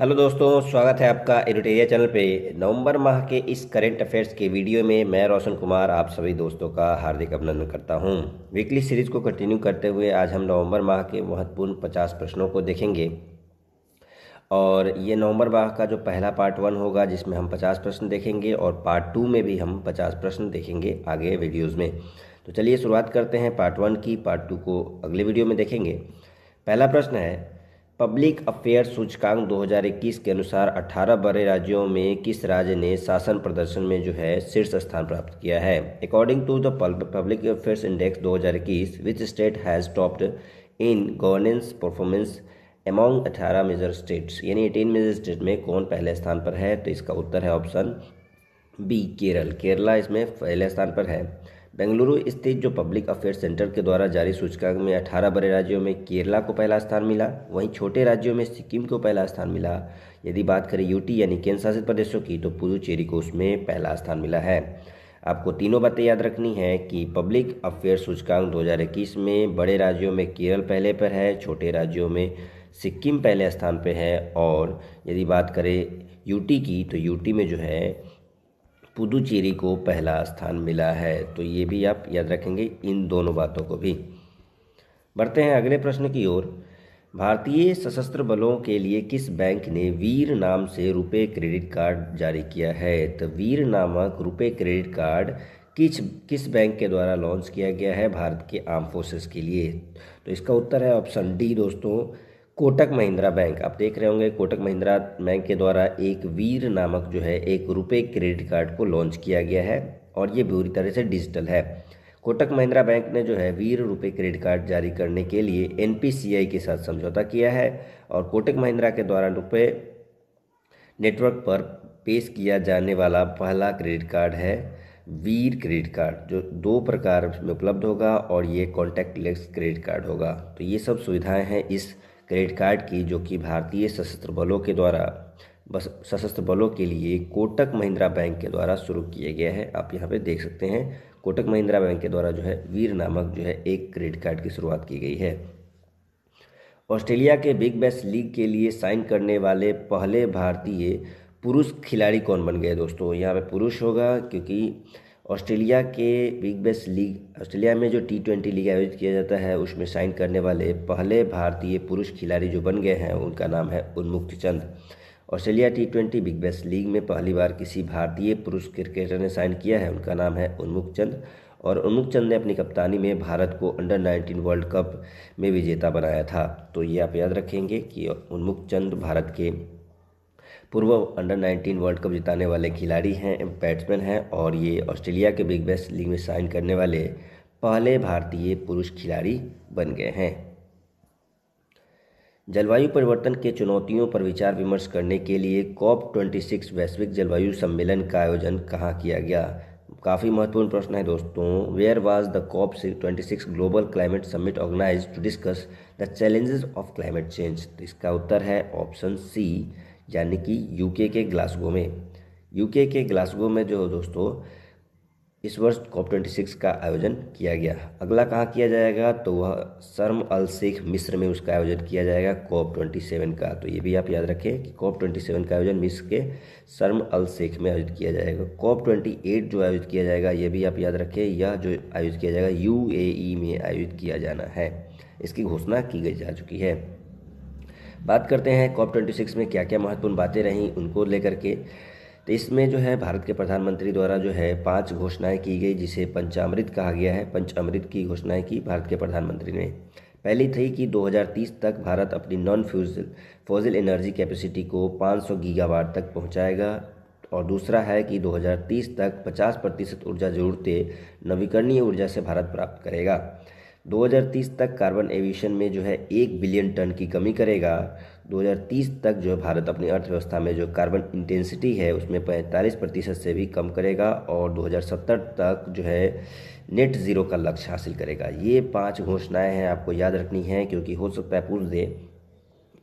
Hello दोस्तों स्वागत है आपका एडिटेरिया चैनल पे नवंबर माह के इस करंट अफेयर्स के वीडियो में मैं रोशन कुमार आप सभी दोस्तों का हार्दिक अभिनंदन करता हूं वीकली सीरीज को कंटिन्यू करते हुए आज हम नवंबर माह के महत्वपूर्ण 50 प्रश्नों को देखेंगे और ये नवंबर माह का जो पहला पार्ट वन होगा जिसमें हम पचास प्रश्न देखेंगे और पार्ट टू में भी हम पचास प्रश्न देखेंगे आगे वीडियोज़ में तो चलिए शुरुआत करते हैं पार्ट वन की पार्ट टू को अगले वीडियो में देखेंगे पहला प्रश्न है पब्लिक अफेयर सूचकांक 2021 के अनुसार 18 बड़े राज्यों में किस राज्य ने शासन प्रदर्शन में जो है शीर्ष स्थान प्राप्त किया है according to the public affairs index 2021 which state has topped in governance performance among 18 major states यानी 18 मेजर स्टेट में कौन पहले स्थान पर है तो इसका उत्तर है ऑप्शन बी केरल केरला इसमें पहले स्थान पर है बेंगलुरु स्थित जो पब्लिक अफेयर सेंटर के द्वारा जारी सूचकांक में 18 बड़े राज्यों में केरला को पहला स्थान मिला वहीं छोटे राज्यों में सिक्किम को पहला स्थान मिला यदि बात करें यूटी यानी केंद्र शासित प्रदेशों की तो पुदुचेरी को उसमें पहला स्थान मिला है आपको तीनों बातें याद रखनी है कि पब्लिक अफेयर सूचकांक दो में बड़े राज्यों में केरल पहले पर है छोटे राज्यों में सिक्किम पहले स्थान पर है और यदि बात करें यूटी की तो यूटी में जो है पुदुचेरी को पहला स्थान मिला है तो ये भी आप याद रखेंगे इन दोनों बातों को भी बढ़ते हैं अगले प्रश्न की ओर भारतीय सशस्त्र बलों के लिए किस बैंक ने वीर नाम से रुपए क्रेडिट कार्ड जारी किया है तो वीर नामक रुपए क्रेडिट कार्ड किस किस बैंक के द्वारा लॉन्च किया गया है भारत के आर्म फोर्सेस के लिए तो इसका उत्तर है ऑप्शन डी दोस्तों कोटक महिंद्रा बैंक आप देख रहे होंगे कोटक महिंद्रा बैंक के द्वारा एक वीर नामक जो है एक रुपये क्रेडिट कार्ड को लॉन्च किया गया है और ये पूरी तरह से डिजिटल है कोटक महिंद्रा बैंक ने जो है वीर रुपये क्रेडिट कार्ड जारी करने के लिए एन के साथ समझौता किया है और कोटक महिंद्रा के द्वारा रुपये नेटवर्क पर पेश किया जाने वाला पहला क्रेडिट कार्ड है वीर क्रेडिट कार्ड जो दो प्रकार में उपलब्ध होगा और ये कॉन्टैक्ट लेस क्रेडिट कार्ड होगा तो ये सब सुविधाएं हैं इस क्रेडिट कार्ड की जो कि भारतीय सशस्त्र बलों के द्वारा बस सशस्त्र बलों के लिए कोटक महिंद्रा बैंक के द्वारा शुरू किया गया है आप यहाँ पे देख सकते हैं कोटक महिंद्रा बैंक के द्वारा जो है वीर नामक जो है एक क्रेडिट कार्ड की शुरुआत की गई है ऑस्ट्रेलिया के बिग बैस लीग के लिए साइन करने वाले पहले भारतीय पुरुष खिलाड़ी कौन बन गए दोस्तों यहाँ पे पुरुष होगा क्योंकि ऑस्ट्रेलिया के बिग बेस्ट लीग ऑस्ट्रेलिया में जो टी ट्वेंटी लीग आयोजित किया जाता है उसमें साइन करने वाले पहले भारतीय पुरुष खिलाड़ी जो बन गए हैं उनका नाम है Unmukt Chand Australia T twenty big bash league में पहली बार किसी भारतीय पुरुष क्रिकेटर ने साइन किया है उनका नाम है उन्मुक्त चंद और उन्मुख चंद ने अपनी कप्तानी में भारत को अंडर 19 वर्ल्ड कप में विजेता बनाया था तो ये आप याद रखेंगे कि उन्मुख चंद भारत के पूर्व अंडर 19 वर्ल्ड कप जिताने वाले खिलाड़ी हैं बैट्समैन हैं और ये ऑस्ट्रेलिया के बिग बेस्ट लीग में साइन करने वाले पहले भारतीय पुरुष खिलाड़ी बन गए हैं जलवायु परिवर्तन के चुनौतियों पर विचार विमर्श करने के लिए कॉप 26 वैश्विक जलवायु सम्मेलन का आयोजन कहाँ किया गया काफ़ी महत्वपूर्ण प्रश्न है दोस्तों where was the COP twenty six global climate summit organise to discuss the challenges of climate change इसका उत्तर है ऑप्शन सी यानी कि यूके के ग्लासगो में यूके के ग्लासगो में जो दोस्तों इस वर्ष कॉप ट्वेंटी सिक्स का आयोजन किया गया अगला कहाँ किया जाएगा तो वह शर्म अल शेख मिस्र में उसका आयोजन किया जाएगा कॉप ट्वेंटी सेवन का तो ये भी आप याद रखें कि कॉप ट्वेंटी सेवन का आयोजन मिस्र के शर्म अल शेख में आयोजित किया जाएगा कॉप ट्वेंटी एट जो आयोजित किया जाएगा ये भी आप याद रखें यह जो आयोजित किया जाएगा यू e में आयोजित किया जाना है इसकी घोषणा की गई जा चुकी है बात करते हैं कॉप ट्वेंटी सिक्स में क्या क्या महत्वपूर्ण बातें रहीं उनको लेकर के तो इसमें जो है भारत के प्रधानमंत्री द्वारा जो है पांच घोषणाएं की गई जिसे पंचामृत कहा गया है पंचामृत की घोषणाएं की भारत के प्रधानमंत्री ने पहली थी कि 2030 तक भारत अपनी non fossil fossil energy capacity को 500 गीगावाट तक पहुंचाएगा और दूसरा है कि 2030 तक 50 प्रतिशत ऊर्जा ज़रूरतें नवीकरणीय ऊर्जा से भारत प्राप्त करेगा 2030 तक कार्बन एविशन में जो है एक बिलियन टन की कमी करेगा 2030 तक जो है भारत अपनी अर्थव्यवस्था में जो कार्बन इंटेंसिटी है उसमें पैंतालीस प्रतिशत से भी कम करेगा और 2070 तक जो है नेट ज़ीरो का लक्ष्य हासिल करेगा ये पांच घोषणाएं हैं आपको याद रखनी है क्योंकि हो सकता है पूछ दे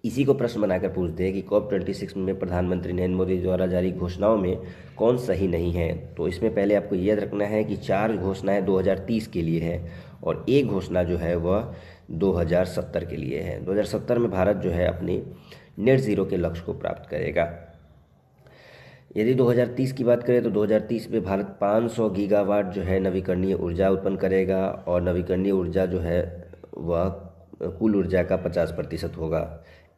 इसी को प्रश्न बनाकर पूछ दे कि कॉप ट्वेंटी सिक्स में प्रधानमंत्री नरेंद्र मोदी द्वारा जारी घोषणाओं में कौन सही नहीं है तो इसमें पहले आपको याद रखना है कि चार घोषणाएं 2030 के लिए है और एक घोषणा जो है वह 2070 के लिए है 2070 में भारत जो है अपनी नेट ज़ीरो के लक्ष्य को प्राप्त करेगा यदि 2030 की बात करें तो 2030 में भारत 500 गीगावाट जो है नवीकरणीय ऊर्जा उत्पन्न करेगा और नवीकरणीय ऊर्जा जो है वह कुल ऊर्जा का 50 प्रतिशत होगा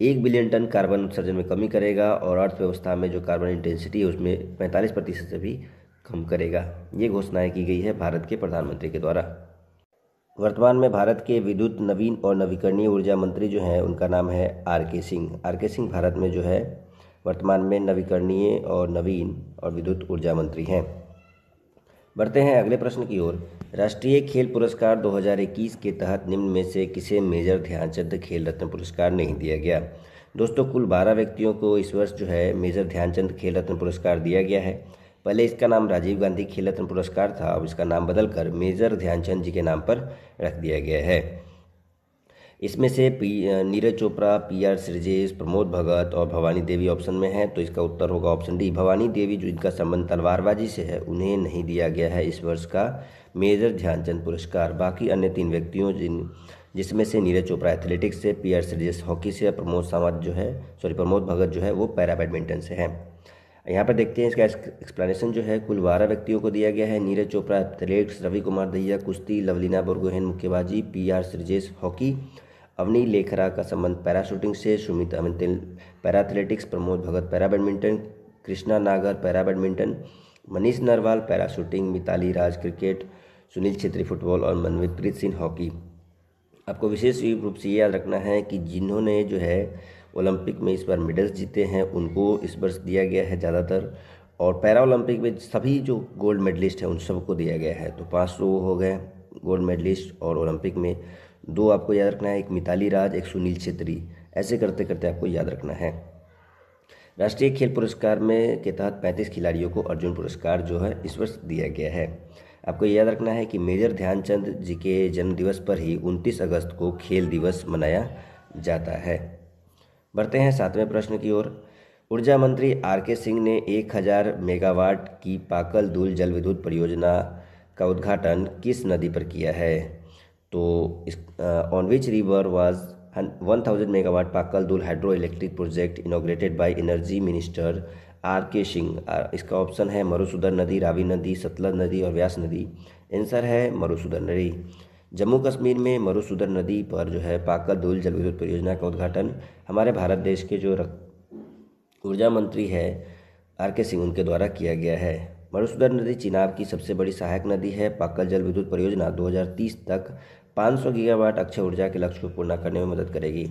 एक बिलियन टन कार्बन उत्सर्जन में कमी करेगा और अर्थव्यवस्था में जो कार्बन इंटेंसिटी है उसमें पैंतालीस प्रतिशत से भी कम करेगा ये घोषणाएँ की गई है भारत के प्रधानमंत्री के द्वारा वर्तमान में भारत के विद्युत नवीन और नवीकरणीय ऊर्जा मंत्री जो हैं उनका नाम है are K Singh are K Singh Bharat में जो है वर्तमान में नवीकरणीय और नवीन और विद्युत ऊर्जा मंत्री हैं बढ़ते हैं अगले प्रश्न की ओर राष्ट्रीय खेल पुरस्कार 2021 के तहत निम्न में से किसे मेजर ध्यानचंद खेल रत्न पुरस्कार नहीं दिया गया दोस्तों कुल बारह व्यक्तियों को इस वर्ष जो है मेजर ध्यानचंद खेल रत्न पुरस्कार दिया गया है पहले इसका नाम राजीव गांधी खेल रत्न पुरस्कार था अब इसका नाम बदलकर मेजर ध्यानचंद जी के नाम पर रख दिया गया है इसमें से P Neeraj Chopra P R Sreejesh Pramod Bhagat और भवानी देवी ऑप्शन में है तो इसका उत्तर होगा ऑप्शन डी भवानी देवी जो इनका संबंध तलवारबाजी से है उन्हें नहीं दिया गया है इस वर्ष का मेजर ध्यानचंद पुरस्कार बाकी अन्य तीन व्यक्तियों जिन जिसमें से नीरज चोपड़ा एथलेटिक्स से पी आर सृजेश हॉकी से प्रमोद सावंत जो है सॉरी प्रमोद भगत जो है वो पैरा बैडमिंटन से हैं यहाँ पर देखते हैं इसका एक्सप्लेनेशन जो है कुल बारह व्यक्तियों को दिया गया है नीरज चोपड़ा एथलेट्स रवि कुमार दहिया कुश्ती लवलीना बोरगोहेन मुक्केबाजी P R Sreejesh hockey Avani Lekhara का संबंध पैरा शूटिंग से Sumit Amit para athletics Pramod Bhagat para badminton Krishna Nagar para badminton Manish Narwal para shooting Mithali Raj cricket Sunil Chhetri football और मनवीप्रीत सिंह हॉकी आपको विशेष रूप से ये याद रखना है कि जिन्होंने जो है ओलंपिक में इस बार मेडल्स जीते हैं उनको इस वर्ष दिया गया है ज़्यादातर और पैरा ओलंपिक में सभी जो गोल्ड मेडलिस्ट हैं उन सबको दिया गया है तो पाँच सौ हो गए गोल्ड मेडलिस्ट और ओलंपिक में दो आपको याद रखना है एक मिताली राज एक सुनील छेत्री ऐसे करते करते आपको याद रखना है राष्ट्रीय खेल पुरस्कार में के तहत पैंतीस खिलाड़ियों को अर्जुन पुरस्कार जो है इस वर्ष दिया गया है आपको याद रखना है कि मेजर ध्यानचंद जी के जन्मदिवस पर ही 29 अगस्त को खेल दिवस मनाया जाता है बढ़ते हैं सातवें प्रश्न की ओर ऊर्जा मंत्री आर के सिंह ने 1000 मेगावाट की पाकल दूल जल विद्युत परियोजना का उद्घाटन किस नदी पर किया है तो इस on which river was 1000 megawatt Pakal Dul hydro electric project inaugurated by energy minister R K Singh इसका ऑप्शन है मरुसुदर नदी रावी नदी सतलज नदी और व्यास नदी आंसर है मरुसुदर नदी जम्मू कश्मीर में मरुसुदर नदी पर जो है पाकल धूल जल विद्युत परियोजना का उद्घाटन हमारे भारत देश के जो ऊर्जा मंत्री है आर के सिंह उनके द्वारा किया गया है मरुसुदर नदी चिनाब की सबसे बड़ी सहायक नदी है पाकल जल विद्युत परियोजना 2030 तक 500 गीगावाट अक्षय ऊर्जा के लक्ष्य को पूर्ण करने में मदद करेगी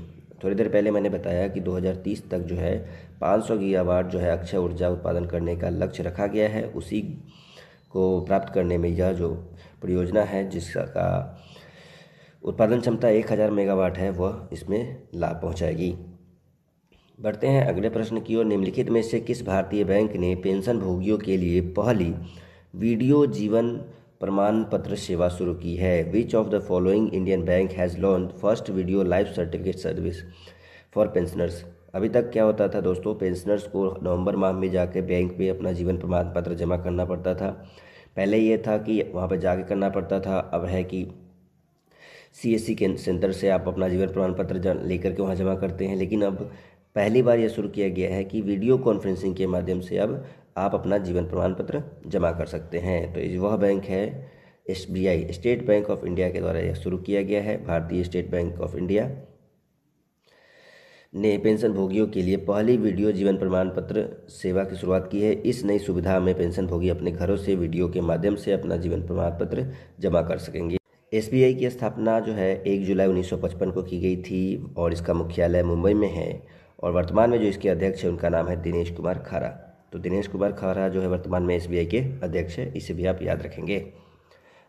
थोड़ी देर पहले मैंने बताया कि 2030 तक जो है 500 गीगावाट जो है अक्षय ऊर्जा उत्पादन करने का लक्ष्य रखा गया है उसी को प्राप्त करने में यह जो परियोजना है जिसका उत्पादन क्षमता एक हज़ार मेगावाट है वह इसमें लाभ पहुंचाएगी बढ़ते हैं अगले प्रश्न की ओर निम्नलिखित में से किस भारतीय बैंक ने पेंशन भोगियों के लिए पहली वीडियो जीवन प्रमाण पत्र सेवा शुरू की है which of the following Indian bank has launch first video life certificate service for pensioners अभी तक क्या होता था दोस्तों पेंशनर्स को नवंबर माह में जाकर बैंक में अपना जीवन प्रमाण पत्र जमा करना पड़ता था पहले ये था कि वहाँ पर जाके करना पड़ता था अब है कि सी एस सी के सेंटर से आप अपना जीवन प्रमाण पत्र लेकर के वहाँ जमा करते हैं लेकिन अब पहली बार यह शुरू किया गया है कि वीडियो कॉन्फ्रेंसिंग के माध्यम से अब आप अपना जीवन प्रमाण पत्र जमा कर सकते हैं तो वह बैंक है S B I state bank of India के द्वारा यह शुरू किया गया है भारतीय स्टेट बैंक ऑफ इंडिया ने पेंशन भोगियों के लिए पहली वीडियो जीवन प्रमाण पत्र सेवा की शुरुआत की है इस नई सुविधा में पेंशन भोगी अपने घरों से वीडियो के माध्यम से अपना जीवन प्रमाण पत्र जमा कर सकेंगे एस की स्थापना जो है एक जुलाई 1955 को की गई थी और इसका मुख्यालय मुंबई में है और वर्तमान में जो इसके अध्यक्ष है उनका नाम है दिनेश कुमार खारा तो दिनेश कुमार खारा जो है वर्तमान में एस के अध्यक्ष है इसे भी आप याद रखेंगे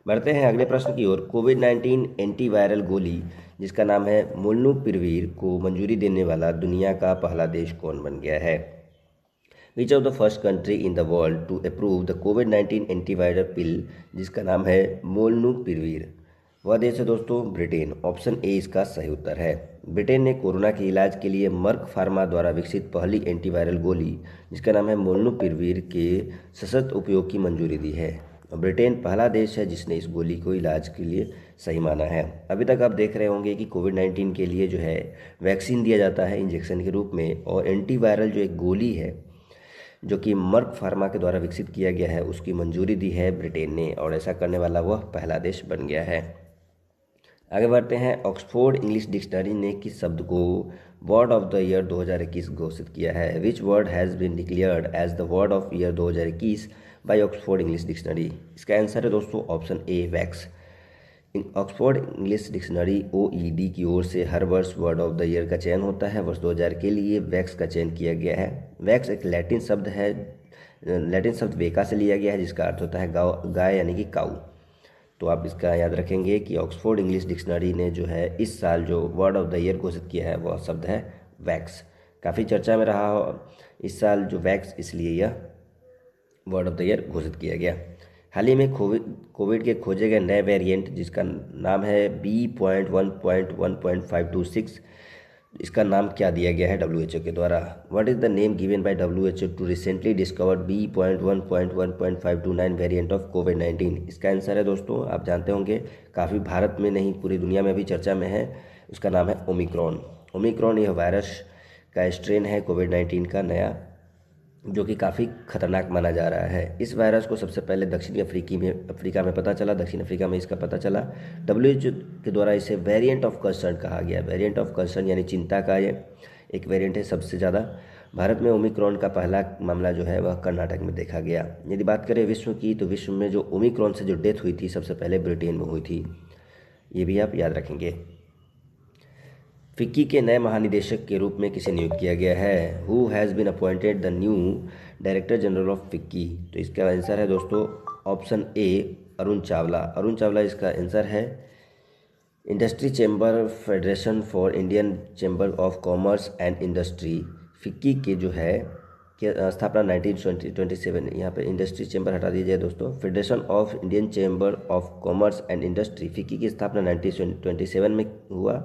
बढ़ते हैं अगले प्रश्न की ओर कोविड नाइन्टीन एंटीवायरल गोली जिसका नाम है मोलनू पिरवीर को मंजूरी देने वाला दुनिया का पहला देश कौन बन गया है which of the first country in the world to approve the covid nineteen antiviral pill जिसका नाम है मोलनू पिरवीर वह देश है दोस्तों ब्रिटेन ऑप्शन ए इसका सही उत्तर है ब्रिटेन ने कोरोना के इलाज के लिए मर्क फार्मा द्वारा विकसित पहली एंटीवायरल गोली जिसका नाम है मोलनू पिरवीर के सशक्त उपयोग की मंजूरी दी है ब्रिटेन पहला देश है जिसने इस गोली को इलाज के लिए सही माना है अभी तक आप देख रहे होंगे कि कोविड 19 के लिए जो है वैक्सीन दिया जाता है इंजेक्शन के रूप में और एंटीवायरल जो एक गोली है जो कि मर्क फार्मा के द्वारा विकसित किया गया है उसकी मंजूरी दी है ब्रिटेन ने और ऐसा करने वाला वह पहला देश बन गया है आगे बढ़ते हैं ऑक्सफोर्ड इंग्लिश डिक्शनरी ने किस शब्द को वर्ड ऑफ द ईयर 2021 घोषित किया है which word has been declared as the word of year 2021 by Oxford English dictionary इसका आंसर है दोस्तों option A vax Oxford English dictionary O E D की ओर से हर वर्ष वर्ड ऑफ द ईयर का चयन होता है वर्ष 2000 के लिए वैक्स का चयन किया गया है वैक्स एक लैटिन शब्द है लैटिन शब्द वेका से लिया गया है जिसका अर्थ होता है गाव गाय यानी कि काऊ तो आप इसका याद रखेंगे कि ऑक्सफोर्ड इंग्लिश डिक्शनरी ने जो है इस साल जो वर्ड ऑफ द ईयर घोषित किया है वह शब्द है वैक्स काफ़ी चर्चा में रहा हो इस साल जो वैक्स इसलिए यह वर्ड ऑफ द ईयर घोषित किया गया हाल ही में कोविड के खोजे गए नए वेरिएंट जिसका नाम है B point one point one point five two six इसका नाम क्या दिया गया है डब्ल्यू एच ओ के द्वारा what is the name given by W H O to recently discovered B point one point one point five two nine variant of covid nineteen इसका answer है दोस्तों आप जानते होंगे काफ़ी भारत में नहीं पूरी दुनिया में भी चर्चा में है उसका नाम है ओमिक्रॉन ओमिक्रॉन यह वायरस का स्ट्रेन है कोविड नाइन्टीन का नया जो कि काफ़ी खतरनाक माना जा रहा है इस वायरस को सबसे पहले दक्षिणी अफ्रीकी में अफ्रीका में पता चला दक्षिण अफ्रीका में इसका पता चला डब्ल्यू के द्वारा इसे वेरिएंट ऑफ कंसर्न कहा गया वेरिएंट ऑफ कंसर्न यानी चिंता का ये एक वेरिएंट है सबसे ज़्यादा भारत में ओमिक्रॉन का पहला मामला जो है वह कर्नाटक में देखा गया यदि बात करें विश्व की तो विश्व में जो ओमिक्रॉन से जो डेथ हुई थी सबसे पहले ब्रिटेन में हुई थी ये भी आप याद रखेंगे फिक्की के नए महानिदेशक के रूप में किसे नियुक्त किया गया है who has been appointed the new director general of FICCI तो इसका आंसर है दोस्तों ऑप्शन ए अरुण चावला अरुण चावला इसका आंसर है industry chamber federation for Indian chamber of commerce and industry FICCI के जो है स्थापना नाइनटीन ट्वेंटी ट्वेंटी सेवन यहाँ पर इंडस्ट्री चैम्बर हटा दिया जाए दोस्तों federation of Indian chamber of commerce and industry FICCI की स्थापना नाइनटीन ट्वेंटी सेवन में हुआ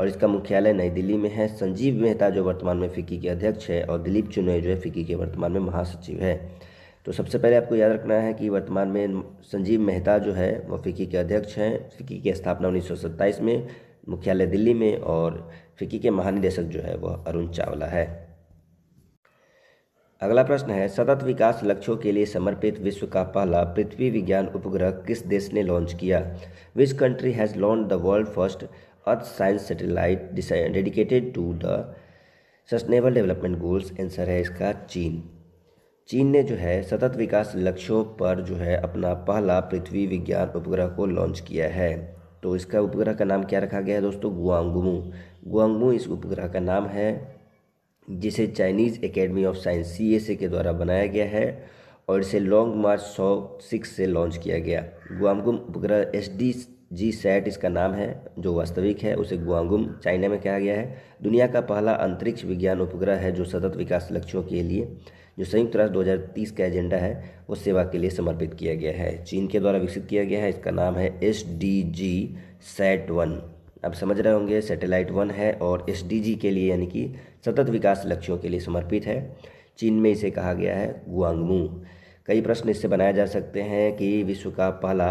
और इसका मुख्यालय नई दिल्ली में है संजीव मेहता जो वर्तमान में फिक्की के अध्यक्ष है और दिलीप चुनय जो है फिक्की के वर्तमान में महासचिव है तो सबसे पहले आपको याद रखना है कि वर्तमान में संजीव मेहता जो है वो फिक्की के अध्यक्ष हैं फिक्की की स्थापना उन्नीस में मुख्यालय दिल्ली में और फिक्की के महानिदेशक जो है वह अरुण चावला है अगला प्रश्न है सतत विकास लक्ष्यों के लिए समर्पित विश्व का पहला पृथ्वी विज्ञान उपग्रह किस देश ने लॉन्च किया which country has launch the world first earth science satellite dedicated to the sustainable development goals answer है इसका चीन चीन ने जो है सतत विकास लक्ष्यों पर जो है अपना पहला पृथ्वी विज्ञान उपग्रह को लॉन्च किया है तो इसका उपग्रह का नाम क्या रखा गया है दोस्तों गुआंगमू गुआंगमू इस उपग्रह का नाम है जिसे Chinese academy of science C S A के द्वारा बनाया गया है और इसे लॉन्ग मार्च सौ सिक्स से लॉन्च किया गया गुआंगुम उपग्रह एस डी जी सैट इसका नाम है जो वास्तविक है उसे गुआंगुम चाइना में कहा गया है दुनिया का पहला अंतरिक्ष विज्ञान उपग्रह है जो सतत विकास लक्ष्यों के लिए जो संयुक्त राष्ट्र 2030 का एजेंडा है वो सेवा के लिए समर्पित किया गया है चीन के द्वारा विकसित किया गया है इसका नाम है S D G sat one आप समझ रहे होंगे सैटेलाइट वन है और एस डी जी के लिए यानी कि सतत विकास लक्ष्यों के लिए समर्पित है चीन में इसे कहा गया है गुआंगमू कई प्रश्न इससे बनाए जा सकते हैं कि विश्व का पहला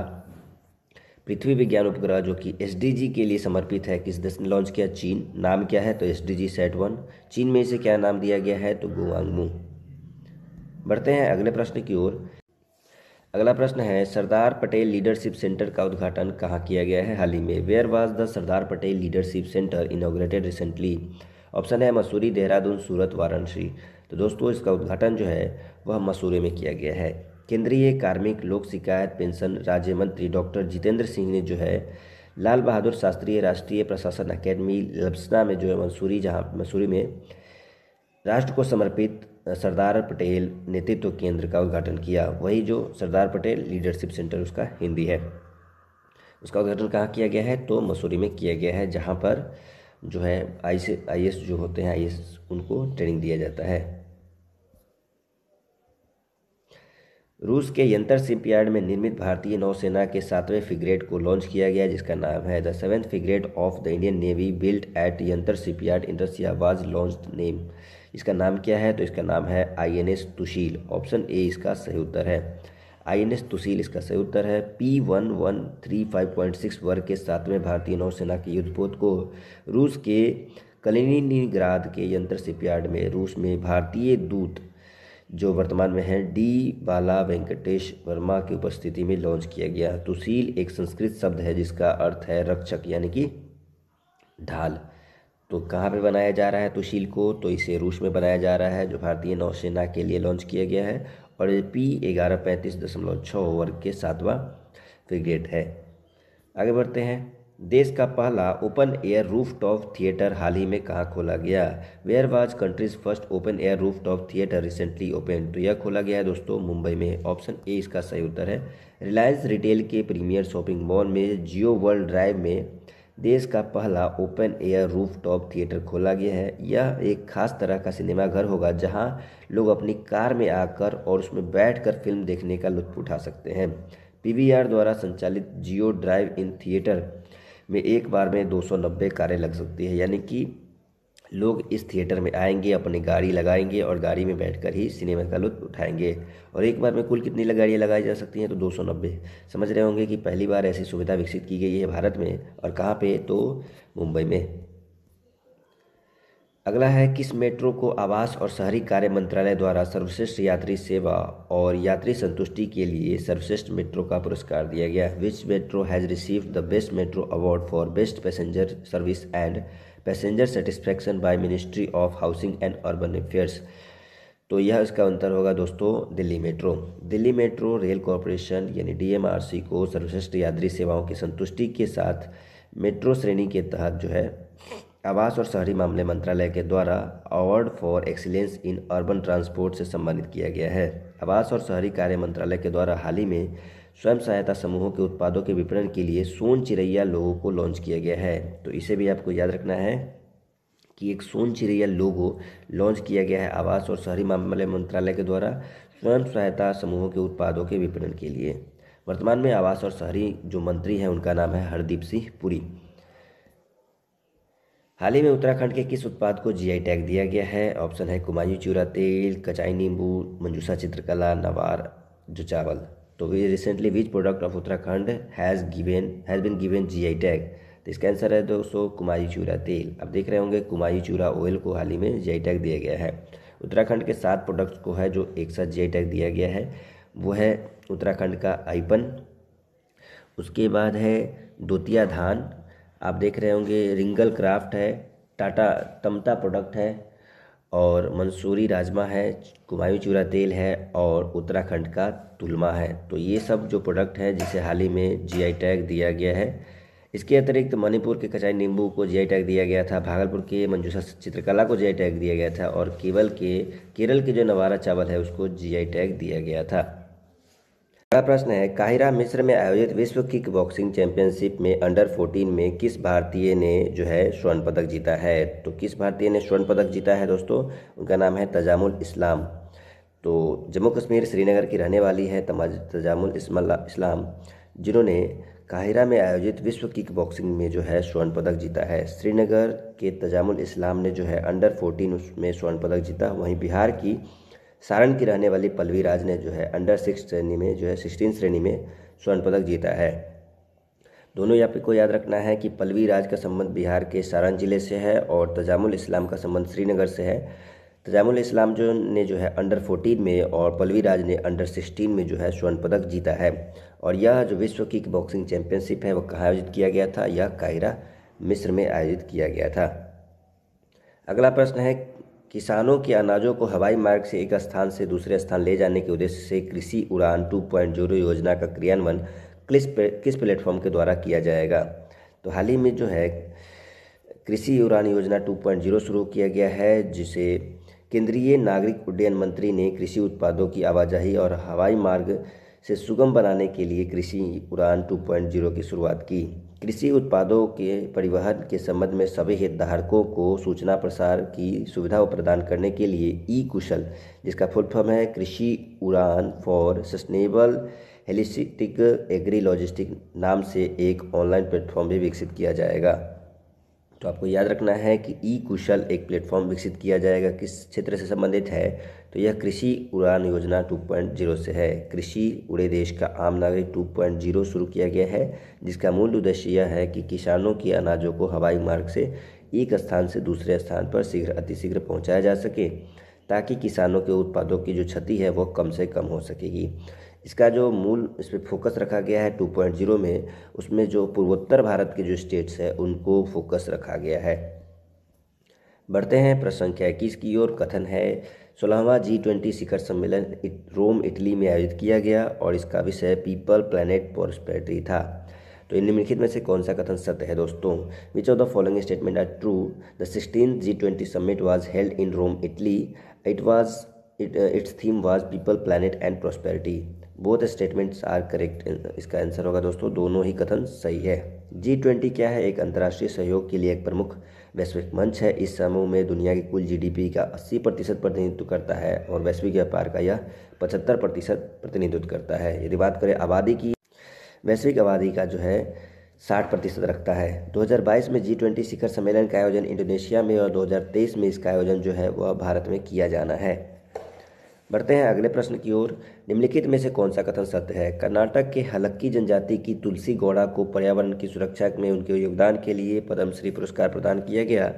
पृथ्वी विज्ञान उपग्रह जो कि एस के लिए समर्पित है किस देश ने लॉन्च किया चीन नाम क्या है तो एस डी सेट वन चीन में इसे क्या नाम दिया गया है तो गुआंग बढ़ते हैं अगले प्रश्न की ओर अगला प्रश्न है सरदार पटेल लीडरशिप सेंटर का उद्घाटन कहाँ किया गया है हाल ही में where was the Sardar Patel leadership centre inaugurated recently option है मसूरी देहरादून सूरत वाराणसी तो दोस्तों इसका उद्घाटन जो है वह मसूरी में किया गया है केंद्रीय कार्मिक लोक शिकायत पेंशन राज्य मंत्री डॉक्टर जितेंद्र सिंह ने जो है लाल बहादुर शास्त्रीय राष्ट्रीय प्रशासन अकेडमी लब्सना में जो है मंसूरी जहाँ मंसूरी में राष्ट्र को समर्पित सरदार पटेल नेतृत्व केंद्र का उद्घाटन किया वही जो सरदार पटेल लीडरशिप सेंटर उसका हिंदी है उसका उद्घाटन कहाँ किया गया है तो मसूरी में किया गया है जहाँ पर जो है आई से आई जो होते हैं आई एस उनको ट्रेनिंग दिया जाता है रूस के यंत्र शिपयार्ड में निर्मित भारतीय नौसेना के सातवें फ्रिगेट को लॉन्च किया गया जिसका नाम है the seventh frigate of the Indian navy built at Yantar shipyard in Russia was launch name इसका नाम क्या है तो इसका नाम है I N S Tushil option A इसका सही उत्तर है आई एन एस तुशील इसका सही उत्तर है P one one three five point six वर्ग के सातवें भारतीय नौसेना के युद्धपोत को रूस के कलिनिनग्राद के यंत्र शिपयार्ड में रूस में भारतीय दूत जो वर्तमान में है डी बाला वेंकटेश वर्मा की उपस्थिति में लॉन्च किया गया तुसील एक संस्कृत शब्द है जिसका अर्थ है रक्षक यानी कि ढाल तो कहाँ पे बनाया जा रहा है तुशील को तो इसे रूस में बनाया जा रहा है जो भारतीय नौसेना के लिए लॉन्च किया गया है और ये पी ग्यारह पैंतीस दशमलव छः ओवर के सातवां फ्रिगेट है आगे बढ़ते हैं देश का पहला open air roof top theatre हाल ही में कहाँ खोला गया where was countries first open air roof top theatre recently open तो यह खोला गया है दोस्तों मुंबई में ऑप्शन ए इसका सही उत्तर है रिलायंस रिटेल के प्रीमियर शॉपिंग मॉल में जियो वर्ल्ड ड्राइव में देश का पहला open air roof top theatre खोला गया है यह एक खास तरह का सिनेमा घर होगा जहां लोग अपनी कार में आकर और उसमें बैठकर फिल्म देखने का लुत्फ उठा सकते हैं पीवीआर द्वारा संचालित जियो ड्राइव इन थिएटर में एक बार में दो सौ नब्बे कारें लग सकती है यानी कि लोग इस थिएटर में आएंगे अपनी गाड़ी लगाएंगे और गाड़ी में बैठकर ही सिनेमा का लुत्फ उठाएंगे और एक बार में कुल कितनी गाड़ियाँ लगाई जा सकती हैं तो दो सौ नब्बे समझ रहे होंगे कि पहली बार ऐसी सुविधा विकसित की गई है भारत में और कहाँ पे तो मुंबई में अगला है किस मेट्रो को आवास और शहरी कार्य मंत्रालय द्वारा सर्वश्रेष्ठ यात्री सेवा और यात्री संतुष्टि के लिए सर्वश्रेष्ठ मेट्रो का पुरस्कार दिया गया which metro has receive the best metro award for best passenger service and passenger satisfaction by ministry of housing and urban affairs तो यह इसका अंतर होगा दोस्तों Delhi metro Delhi metro rail corporation यानी डीएमआरसी को सर्वश्रेष्ठ यात्री सेवाओं की संतुष्टि के साथ मेट्रो श्रेणी के तहत जो है आवास और शहरी मामले मंत्रालय के द्वारा award for excellence in urban transport से सम्मानित किया गया है आवास और शहरी कार्य मंत्रालय के द्वारा हाल ही में स्वयं सहायता समूहों के उत्पादों के विपणन के लिए सोन चिरैया लोगों को लॉन्च किया गया है तो इसे भी आपको याद रखना है कि एक सोन चिरैया लोगो लॉन्च किया गया है आवास और शहरी मामले मंत्रालय के द्वारा स्वयं सहायता समूहों के उत्पादों के विपणन के लिए वर्तमान में आवास और शहरी जो मंत्री हैं उनका नाम है हरदीप सिंह पुरी हाल ही में उत्तराखंड के किस उत्पाद को जीआई टैग दिया गया है ऑप्शन है कुमायूं चूरा तेल कचाई नींबू मंजूसा चित्रकला नवार जो चावल तो we recently which product of Uttarakhand has given has been given GI tag तो इसका आंसर है दोस्तों कुमायूं चूरा तेल अब देख रहे होंगे कुमायूं चूरा ऑयल को हाल ही में जीआई टैग दिया गया है उत्तराखंड के सात प्रोडक्ट्स को है जो एक साथ जीआई टैग दिया गया है वो है उत्तराखंड का आईपन उसके बाद है दोतिया धान आप देख रहे होंगे रिंगल क्राफ्ट है टाटा तमता प्रोडक्ट है और मंसूरी राजमा है कुमायूं चूरा तेल है और उत्तराखंड का तुलमा है तो ये सब जो प्रोडक्ट हैं जिसे हाल ही में जीआई टैग दिया गया है इसके अतिरिक्त मणिपुर के कचाई नींबू को जीआई टैग दिया गया था भागलपुर के मंजूषा चित्रकला को जीआई टैग दिया गया था और केवल के केरल के जो नवारा चावल है उसको जीआई टैग दिया गया था अगला प्रश्न है काहिरा मिस्र में आयोजित विश्व किक बॉक्सिंग चैंपियनशिप में अंडर 14 में किस भारतीय ने जो है स्वर्ण पदक जीता है तो किस भारतीय ने स्वर्ण पदक जीता है दोस्तों उनका नाम है तजामुल इस्लाम तो जम्मू कश्मीर श्रीनगर की रहने वाली है तजामुल इस्लाम जिन्होंने काहिरा में आयोजित विश्व किक बॉक्सिंग में जो है स्वर्ण पदक जीता है श्रीनगर के तजामुल इस्लाम ने जो है अंडर 14 में स्वर्ण पदक जीता वहीं बिहार की सारण की रहने वाली पल्लवी राज ने जो है अंडर सिक्स श्रेणी में जो है सिक्सटीन श्रेणी में स्वर्ण पदक जीता है दोनों यहाँ पे को याद रखना है कि पल्लवी राज का संबंध बिहार के सारण जिले से है और तजामुल इस्लाम का संबंध श्रीनगर से है तजामुल इस्लाम जो ने जो है अंडर फोर्टीन में और पल्लवी राज ने अंडर सिक्सटीन में जो है स्वर्ण पदक जीता है और यह जो विश्व किक बॉक्सिंग चैंपियनशिप है वह कहाँ आयोजित किया गया था यह कायरा मिस्र में आयोजित किया गया था अगला प्रश्न है किसानों के अनाजों को हवाई मार्ग से एक स्थान से दूसरे स्थान ले जाने के उद्देश्य से कृषि उड़ान 2.0 योजना का क्रियान्वयन किस किस प्लेटफॉर्म के द्वारा किया जाएगा तो हाल ही में जो है कृषि उड़ान योजना 2.0 शुरू किया गया है जिसे केंद्रीय नागरिक उड्डयन मंत्री ने कृषि उत्पादों की आवाजाही और हवाई मार्ग से सुगम बनाने के लिए कृषि उड़ान 2.0 की शुरुआत की कृषि उत्पादों के परिवहन के संबंध में सभी हितधारकों को सूचना प्रसार की सुविधा प्रदान करने के लिए ई कुशल जिसका फुल फॉर्म है Krishi Udan for sustainable holistic agri logistic नाम से एक ऑनलाइन प्लेटफॉर्म भी विकसित किया जाएगा तो आपको याद रखना है कि ई कुशल एक प्लेटफॉर्म विकसित किया जाएगा किस क्षेत्र से संबंधित है तो यह कृषि उड़ान योजना 2.0 से है कृषि उड़े देश का आम नागरिक 2.0 शुरू किया गया है जिसका मूल उद्देश्य यह है कि किसानों के अनाजों को हवाई मार्ग से एक स्थान से दूसरे स्थान पर शीघ्र अतिशीघ्र पहुँचाया जा सके ताकि किसानों के उत्पादों की जो क्षति है वह कम से कम हो सकेगी इसका जो मूल इस पर फोकस रखा गया है 2.0 में उसमें जो पूर्वोत्तर भारत के जो स्टेट्स हैं उनको फोकस रखा गया है बढ़ते हैं प्रश्न संख्या इक्कीस की ओर कथन है सोलहवा जी ट्वेंटी शिखर सम्मेलन इत, रोम इटली में आयोजित किया गया और इसका विषय पीपल प्लानट पॉरस्पेरिटी था तो इन निम्नलिखित में से कौन सा कथन सत्य है दोस्तों which of the following statement are true the sixteen G twenty summit was held in Rome Italy it was its theme was people planet and prosperity both statements are correct इसका आंसर होगा दोस्तों दोनों ही कथन सही है G twenty क्या है एक अंतर्राष्ट्रीय सहयोग के लिए एक प्रमुख वैश्विक मंच है इस समूह में दुनिया की कुल जीडीपी का 80 प्रतिशत प्रतिनिधित्व करता है और वैश्विक व्यापार का यह 75 प्रतिशत प्रतिनिधित्व करता है यदि बात करें आबादी की वैश्विक आबादी का जो है साठ प्रतिशत रखता है 2022 में जी ट्वेंटी शिखर सम्मेलन का आयोजन इंडोनेशिया में और 2023 में इसका आयोजन जो है वह भारत में किया जाना है बढ़ते हैं अगले प्रश्न की ओर निम्नलिखित में से कौन सा कथन सत्य है कर्नाटक के हलक्की जनजाति की तुलसी गौड़ा को पर्यावरण की सुरक्षा में उनके योगदान के लिए पद्मश्री पुरस्कार प्रदान किया गया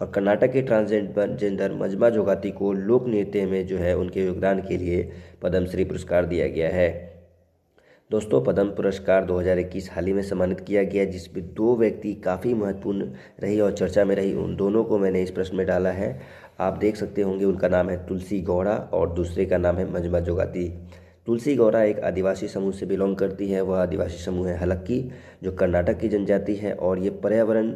और कर्नाटक के ट्रांसजेंडर जेंडर मजमा जोगाती को लोक नृत्य में जो है उनके योगदान के लिए पद्मश्री पुरस्कार दिया गया है दोस्तों पद्म पुरस्कार 2021 हाल ही में सम्मानित किया गया जिसमें दो व्यक्ति काफ़ी महत्वपूर्ण रही और चर्चा में रही उन दोनों को मैंने इस प्रश्न में डाला है आप देख सकते होंगे उनका नाम है तुलसी गौड़ा और दूसरे का नाम है मजमा जोगाती तुलसी गौड़ा एक आदिवासी समूह से बिलोंग करती है वह आदिवासी समूह है हलक्की जो कर्नाटक की जनजाति है और ये पर्यावरण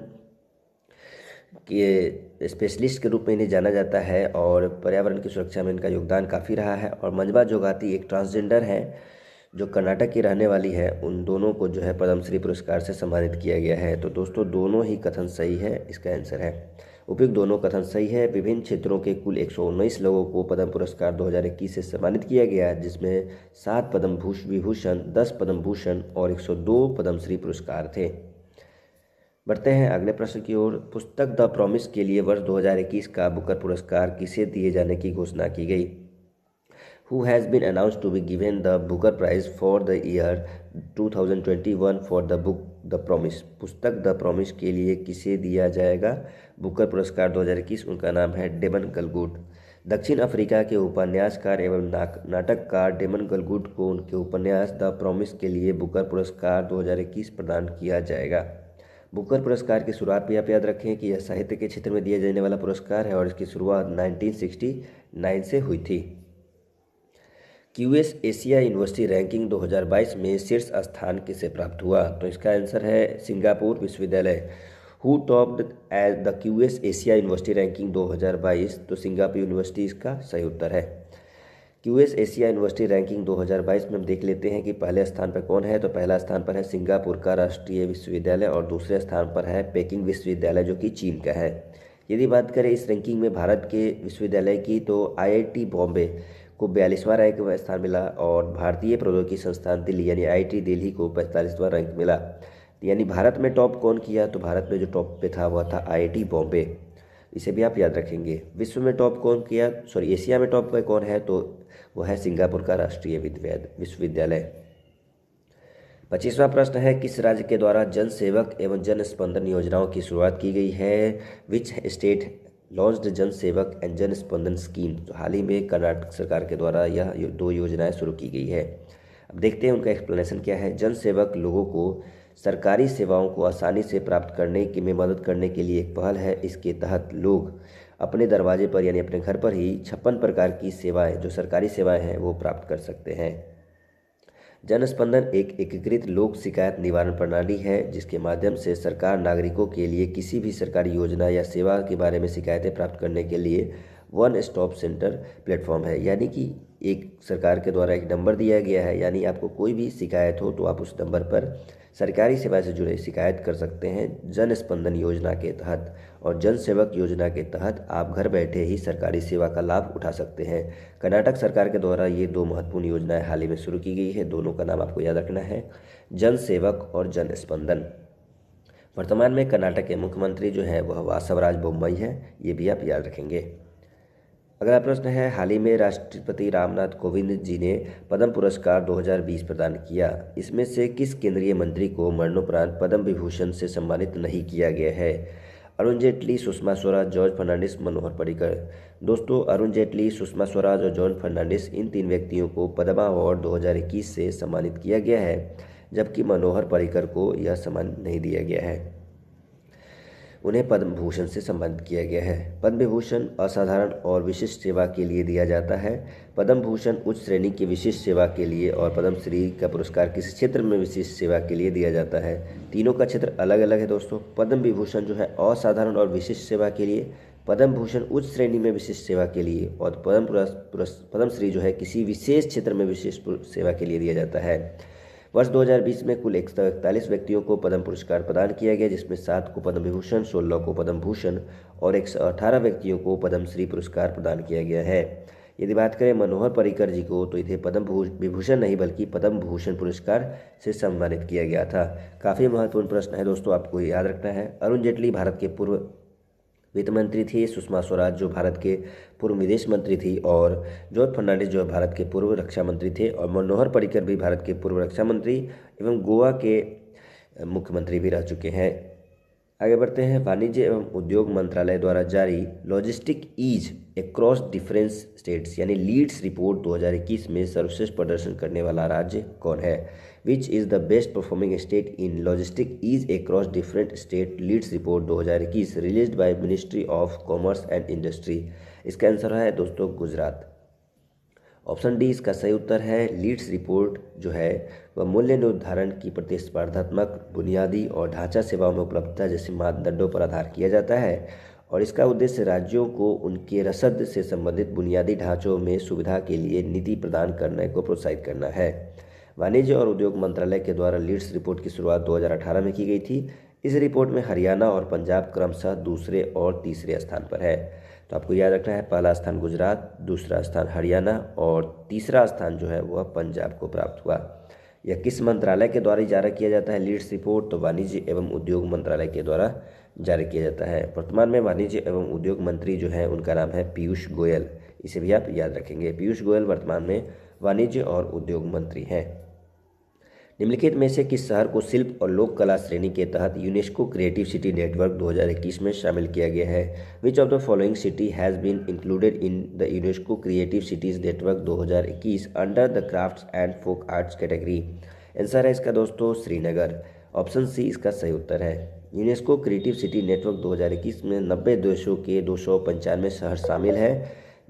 के स्पेशलिस्ट के रूप में इन्हें जाना जाता है और पर्यावरण की सुरक्षा में इनका योगदान काफ़ी रहा है और मंजबा जोगाती एक ट्रांसजेंडर हैं जो कर्नाटक की रहने वाली है उन दोनों को जो है पद्मश्री पुरस्कार से सम्मानित किया गया है तो दोस्तों दोनों ही कथन सही है इसका आंसर है उपयुक्त दोनों कथन सही है विभिन्न क्षेत्रों के कुल एक लोगों को पद्म पुरस्कार दो से सम्मानित किया गया जिसमें सात पद्म विभूषण दस पद्म भूषण और एक पद्मश्री पुरस्कार थे बढ़ते हैं अगले प्रश्न की ओर पुस्तक द प्रॉमिस के लिए वर्ष 2021 का बुकर पुरस्कार किसे दिए जाने की घोषणा की गई who has been announce to be given the booker prize for the year 2021 for the book the promise पुस्तक द प्रॉमिस के लिए किसे दिया जाएगा बुकर पुरस्कार 2021 उनका नाम है डेमन गलगुट दक्षिण अफ्रीका के उपन्यासकार एवं नाटककार डेमन गलगुट को उनके उपन्यास द प्रॉमिस के लिए बुकर पुरस्कार 2021 प्रदान किया जाएगा बुकर पुरस्कार की शुरुआत भी आप याद रखें कि यह साहित्य के क्षेत्र में दिया जाने वाला पुरस्कार है और इसकी शुरुआत 1969 से हुई थी क्यूएस एशिया यूनिवर्सिटी रैंकिंग 2022 में शीर्ष स्थान किसे प्राप्त हुआ तो इसका आंसर है सिंगापुर विश्वविद्यालय who top as the Q S Asia university ranking 2022 तो सिंगापुर यूनिवर्सिटी इसका सही उत्तर है Q S Asia university ranking 2022 में हम देख लेते हैं कि पहले स्थान पर कौन है तो पहला स्थान पर है सिंगापुर का राष्ट्रीय विश्वविद्यालय और दूसरे स्थान पर है पेकिंग विश्वविद्यालय जो कि चीन का है यदि बात करें इस रैंकिंग में भारत के विश्वविद्यालय की तो टी बॉम्बे को बयालीसवां रैंक में स्थान मिला और भारतीय प्रौद्योगिकी संस्थान दिल्ली यानी आई दिल्ली को पैंतालीसवां रैंक मिला यानी भारत में टॉप कौन किया तो भारत में जो टॉप पे था वह था आईआईटी बॉम्बे इसे भी आप याद रखेंगे विश्व में टॉप कौन किया सॉरी एशिया में टॉप पे कौन है तो वह है सिंगापुर का राष्ट्रीय विश्वविद्यालय पच्चीसवां प्रश्न है किस राज्य के द्वारा जन सेवक एवं जन स्पंदन योजनाओं की शुरुआत की गई है विच स्टेट लॉन्च जन सेवक एंड जन स्पंदन स्कीम तो हाल ही में कर्नाटक सरकार के द्वारा यह दो योजनाएं शुरू की गई है अब देखते हैं उनका एक्सप्लेनेशन क्या है जन सेवक लोगों को सरकारी सेवाओं को आसानी से प्राप्त करने की में मदद करने के लिए एक पहल है इसके तहत लोग अपने दरवाजे पर यानी अपने घर पर ही छप्पन प्रकार की सेवाएं जो सरकारी सेवाएं हैं वो प्राप्त कर सकते हैं जनस्पंदन एक एकीकृत लोक शिकायत निवारण प्रणाली है जिसके माध्यम से सरकार नागरिकों के लिए किसी भी सरकारी योजना या सेवा के बारे में शिकायतें प्राप्त करने के लिए वन स्टॉप सेंटर प्लेटफॉर्म है यानी कि एक सरकार के द्वारा एक नंबर दिया गया है यानी आपको कोई भी शिकायत हो तो आप उस नंबर पर सरकारी सेवा से जुड़े शिकायत कर सकते हैं जन स्पंदन योजना के तहत और जन सेवक योजना के तहत आप घर बैठे ही सरकारी सेवा का लाभ उठा सकते हैं कर्नाटक सरकार के द्वारा ये दो महत्वपूर्ण योजनाएं हाल ही में शुरू की गई है दोनों का नाम आपको याद रखना है जन सेवक और जन स्पंदन वर्तमान में कर्नाटक के मुख्यमंत्री जो है वह वासवराज बोम्बई है ये भी आप याद रखेंगे अगला प्रश्न है हाल ही में राष्ट्रपति रामनाथ कोविंद जी ने पद्म पुरस्कार 2020 प्रदान किया इसमें से किस केंद्रीय मंत्री को मरणोपरांत पद्म विभूषण से सम्मानित नहीं किया गया है अरुण जेटली सुषमा स्वराज जॉर्ज फर्नांडिस मनोहर पर्रिकर दोस्तों अरुण जेटली सुषमा स्वराज और जॉर्ज फर्नांडिस इन तीन व्यक्तियों को पद्मा अवार्ड 2021 से सम्मानित किया गया है जबकि मनोहर पर्रिकर को यह सम्मान नहीं दिया गया है उन्हें पद्म भूषण से सम्मानित किया गया है पद्म विभूषण असाधारण और विशिष्ट सेवा के लिए दिया जाता है पद्म भूषण उच्च श्रेणी की विशिष्ट सेवा के लिए और पद्मश्री का पुरस्कार किसी क्षेत्र में विशिष्ट सेवा के लिए दिया जाता है तीनों का क्षेत्र अलग अलग है दोस्तों पद्म विभूषण जो है असाधारण और विशिष्ट सेवा के लिए पद्म भूषण उच्च श्रेणी में विशिष्ट सेवा के लिए और पद्म पुरस् पद्मश्री जो है किसी विशेष क्षेत्र में विशिष्ट सेवा के लिए दिया जाता है वर्ष 2020 में कुल एक व्यक्तियों को पद्म पुरस्कार प्रदान किया गया जिसमें सात को पद्म विभूषण सोलह को पद्म भूषण और एक व्यक्तियों को पद्मश्री पुरस्कार प्रदान किया गया है यदि बात करें मनोहर पर्रिकर जी को तो इन्हें पद्म विभूषण नहीं बल्कि पद्म भूषण पुरस्कार से सम्मानित किया गया था काफ़ी महत्वपूर्ण प्रश्न है दोस्तों आपको याद रखना है अरुण जेटली भारत के पूर्व वित्त मंत्री थी सुषमा स्वराज जो भारत के पूर्व विदेश मंत्री थी और जॉर्ज फर्नांडिस जो भारत के पूर्व रक्षा मंत्री थे और मनोहर पर्रिकर भी भारत के पूर्व रक्षा मंत्री एवं गोवा के मुख्यमंत्री भी रह चुके हैं आगे बढ़ते हैं वाणिज्य एवं उद्योग मंत्रालय द्वारा जारी logistic ease across difference states यानी लीड्स रिपोर्ट 2021 में सर्वश्रेष्ठ प्रदर्शन करने वाला राज्य कौन है which is the best performing state in logistic ease across different state LEADS report 2021 release by ministry of commerce and industry इसका आंसर है दोस्तों गुजरात ऑप्शन डी इसका सही उत्तर है लीड्स रिपोर्ट जो है वह मूल्य निर्धारण की प्रतिस्पर्धात्मक बुनियादी और ढांचा सेवाओं में उपलब्धता जैसे मानदंडों पर आधार किया जाता है और इसका उद्देश्य राज्यों को उनके रसद से संबंधित बुनियादी ढांचों में सुविधा के लिए नीति प्रदान करने को प्रोत्साहित करना है वाणिज्य और उद्योग मंत्रालय के द्वारा लीड्स रिपोर्ट की शुरुआत 2018 में की गई थी इस रिपोर्ट में हरियाणा और पंजाब क्रमशः दूसरे और तीसरे स्थान पर है तो आपको याद रखना है पहला स्थान गुजरात दूसरा स्थान हरियाणा और तीसरा स्थान जो है वह पंजाब को प्राप्त हुआ यह किस मंत्रालय के द्वारा जारी किया जाता है लीड्स रिपोर्ट तो वाणिज्य एवं उद्योग मंत्रालय के द्वारा जारी किया जाता है वर्तमान में वाणिज्य एवं उद्योग मंत्री जो है उनका नाम है पीयूष गोयल इसे भी आप याद रखेंगे पीयूष गोयल वर्तमान में वाणिज्य और उद्योग मंत्री हैं निम्नलिखित में से किस शहर को शिल्प और लोक कला श्रेणी के तहत यूनेस्को क्रिएटिव सिटी नेटवर्क 2021 में शामिल किया गया है which of the following city has been included in the UNESCO creative cities network 2021 under the crafts and folk arts category answer है इसका दोस्तों श्रीनगर ऑप्शन सी इसका सही उत्तर है यूनेस्को क्रिएटिव सिटी नेटवर्क 2021 में नब्बे देशों के दो शहर शामिल हैं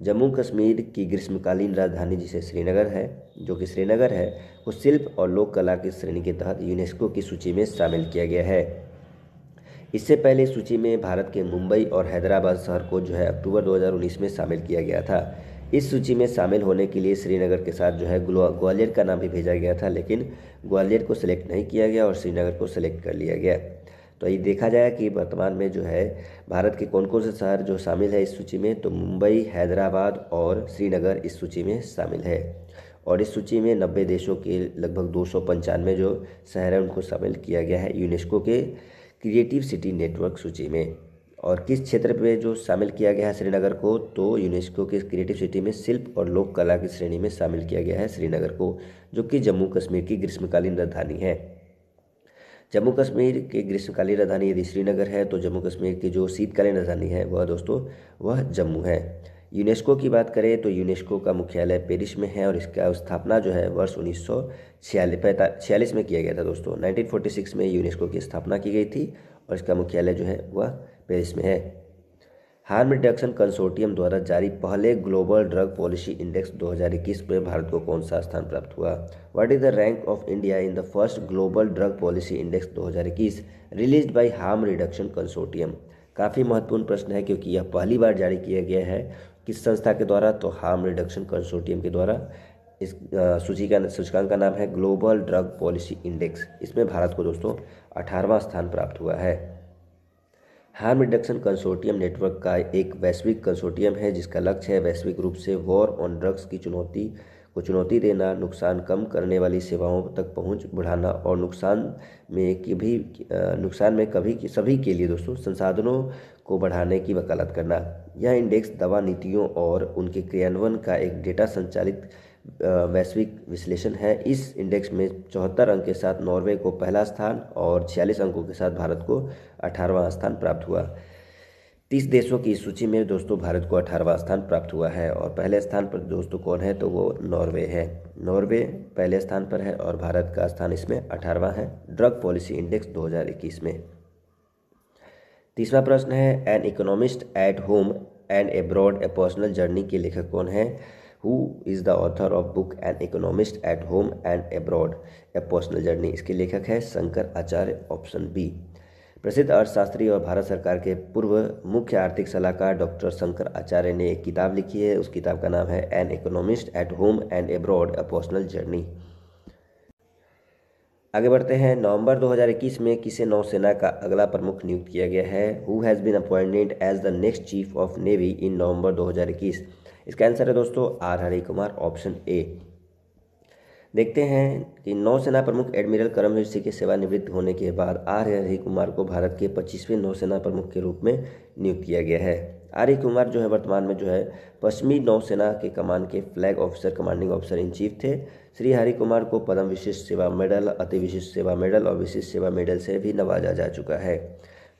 जम्मू कश्मीर की ग्रीष्मकालीन राजधानी जिसे श्रीनगर है जो कि श्रीनगर है को शिल्प और लोक कला की श्रेणी के तहत यूनेस्को की सूची में शामिल किया गया है इससे पहले सूची में भारत के मुंबई और हैदराबाद शहर को जो है अक्टूबर 2019 में शामिल किया गया था इस सूची में शामिल होने के लिए श्रीनगर के साथ जो है ग्वालियर का नाम भी भेजा गया था लेकिन ग्वालियर को सिलेक्ट नहीं किया गया और श्रीनगर को सिलेक्ट कर लिया गया तो ये देखा जाए कि वर्तमान में जो है भारत के कौन कौन से शहर जो शामिल है इस सूची में तो मुंबई हैदराबाद और श्रीनगर इस सूची में शामिल है और इस सूची में नब्बे देशों के लगभग दो सौ पंचानवे जो शहर हैं उनको शामिल किया गया है यूनेस्को के क्रिएटिव सिटी नेटवर्क सूची में और किस क्षेत्र में जो शामिल किया गया है श्रीनगर को तो यूनेस्को के क्रिएटिव सिटी में शिल्प और लोक कला की श्रेणी में शामिल किया गया है श्रीनगर को जो कि जम्मू कश्मीर की ग्रीष्मकालीन राजधानी है जम्मू कश्मीर की ग्रीष्मकालीन राजधानी यदि श्रीनगर है तो जम्मू कश्मीर की जो शीतकालीन राजधानी है वह दोस्तों वह जम्मू है यूनेस्को की बात करें तो यूनेस्को का मुख्यालय पेरिस में है और इसका स्थापना जो है वर्ष उन्नीस सौ छियालीस में किया गया था दोस्तों 1946 में यूनेस्को की स्थापना की गई थी और इसका मुख्यालय जो है वह पेरिस में है हार्म रिडक्शन कंसोर्टियम द्वारा जारी पहले ग्लोबल ड्रग पॉलिसी इंडेक्स 2021 में भारत को कौन सा स्थान प्राप्त हुआ what is the rank of India in the first global drug policy index 2021 release by harm reduction consortium काफ़ी महत्वपूर्ण प्रश्न है क्योंकि यह पहली बार जारी किया गया है किस संस्था के द्वारा तो हार्म रिडक्शन कंसोर्टियम के द्वारा इस सूची का सूचकांक का नाम है ग्लोबल ड्रग पॉलिसी इंडेक्स इसमें भारत को दोस्तों अठारहवां स्थान प्राप्त हुआ है हार्म रिडक्शन कंसोर्टियम नेटवर्क का एक वैश्विक कंसोर्टियम है जिसका लक्ष्य है वैश्विक रूप से वॉर ऑन ड्रग्स की चुनौती को चुनौती देना नुकसान कम करने वाली सेवाओं तक पहुंच बढ़ाना और नुकसान में की भी नुकसान में कभी की सभी के लिए दोस्तों संसाधनों को बढ़ाने की वकालत करना यह इंडेक्स दवा नीतियों और उनके क्रियान्वयन का एक डेटा संचालित वैश्विक विश्लेषण है इस इंडेक्स में चौहत्तर अंक के साथ नॉर्वे को पहला स्थान और छियालीस अंकों के साथ भारत को अठारहवां स्थान प्राप्त हुआ तीस देशों की सूची में दोस्तों भारत को अठारहवां स्थान प्राप्त हुआ है और पहले स्थान पर दोस्तों कौन है तो वो नॉर्वे है नॉर्वे पहले स्थान पर है और भारत का स्थान इसमें अठारहवां है ड्रग पॉलिसी इंडेक्स 2021 में तीसरा प्रश्न है an economist at home and abroad a personal journey के लेखक कौन है who is the author of book an economist at home and abroad a personal journey इसके लेखक है शंकर आचार्य ऑप्शन बी प्रसिद्ध अर्थशास्त्री और भारत सरकार के पूर्व मुख्य आर्थिक सलाहकार डॉक्टर शंकर आचार्य ने एक किताब लिखी है उस किताब का नाम है an economist at home and abroad a personal journey आगे बढ़ते हैं नवंबर 2021 में किसे नौसेना का अगला प्रमुख नियुक्त किया गया है who has been appointed as the next chief of navy in November 2021 इसका आंसर है दोस्तों R Hari Kumar option A देखते हैं कि नौसेना प्रमुख एडमिरल करमवीर सिंह के सेवानिवृत्त होने के बाद आर हरि कुमार को भारत के पच्चीसवें नौसेना प्रमुख के रूप में नियुक्त किया गया है आर हरि कुमार जो है वर्तमान में जो है पश्चिमी नौसेना के कमान के flag officer commanding officer in chief थे श्री हरि कुमार को पद्म विशिष्ट सेवा मेडल अति विशिष्ट सेवा मेडल और विशिष्ट सेवा मेडल से भी नवाजा जा चुका है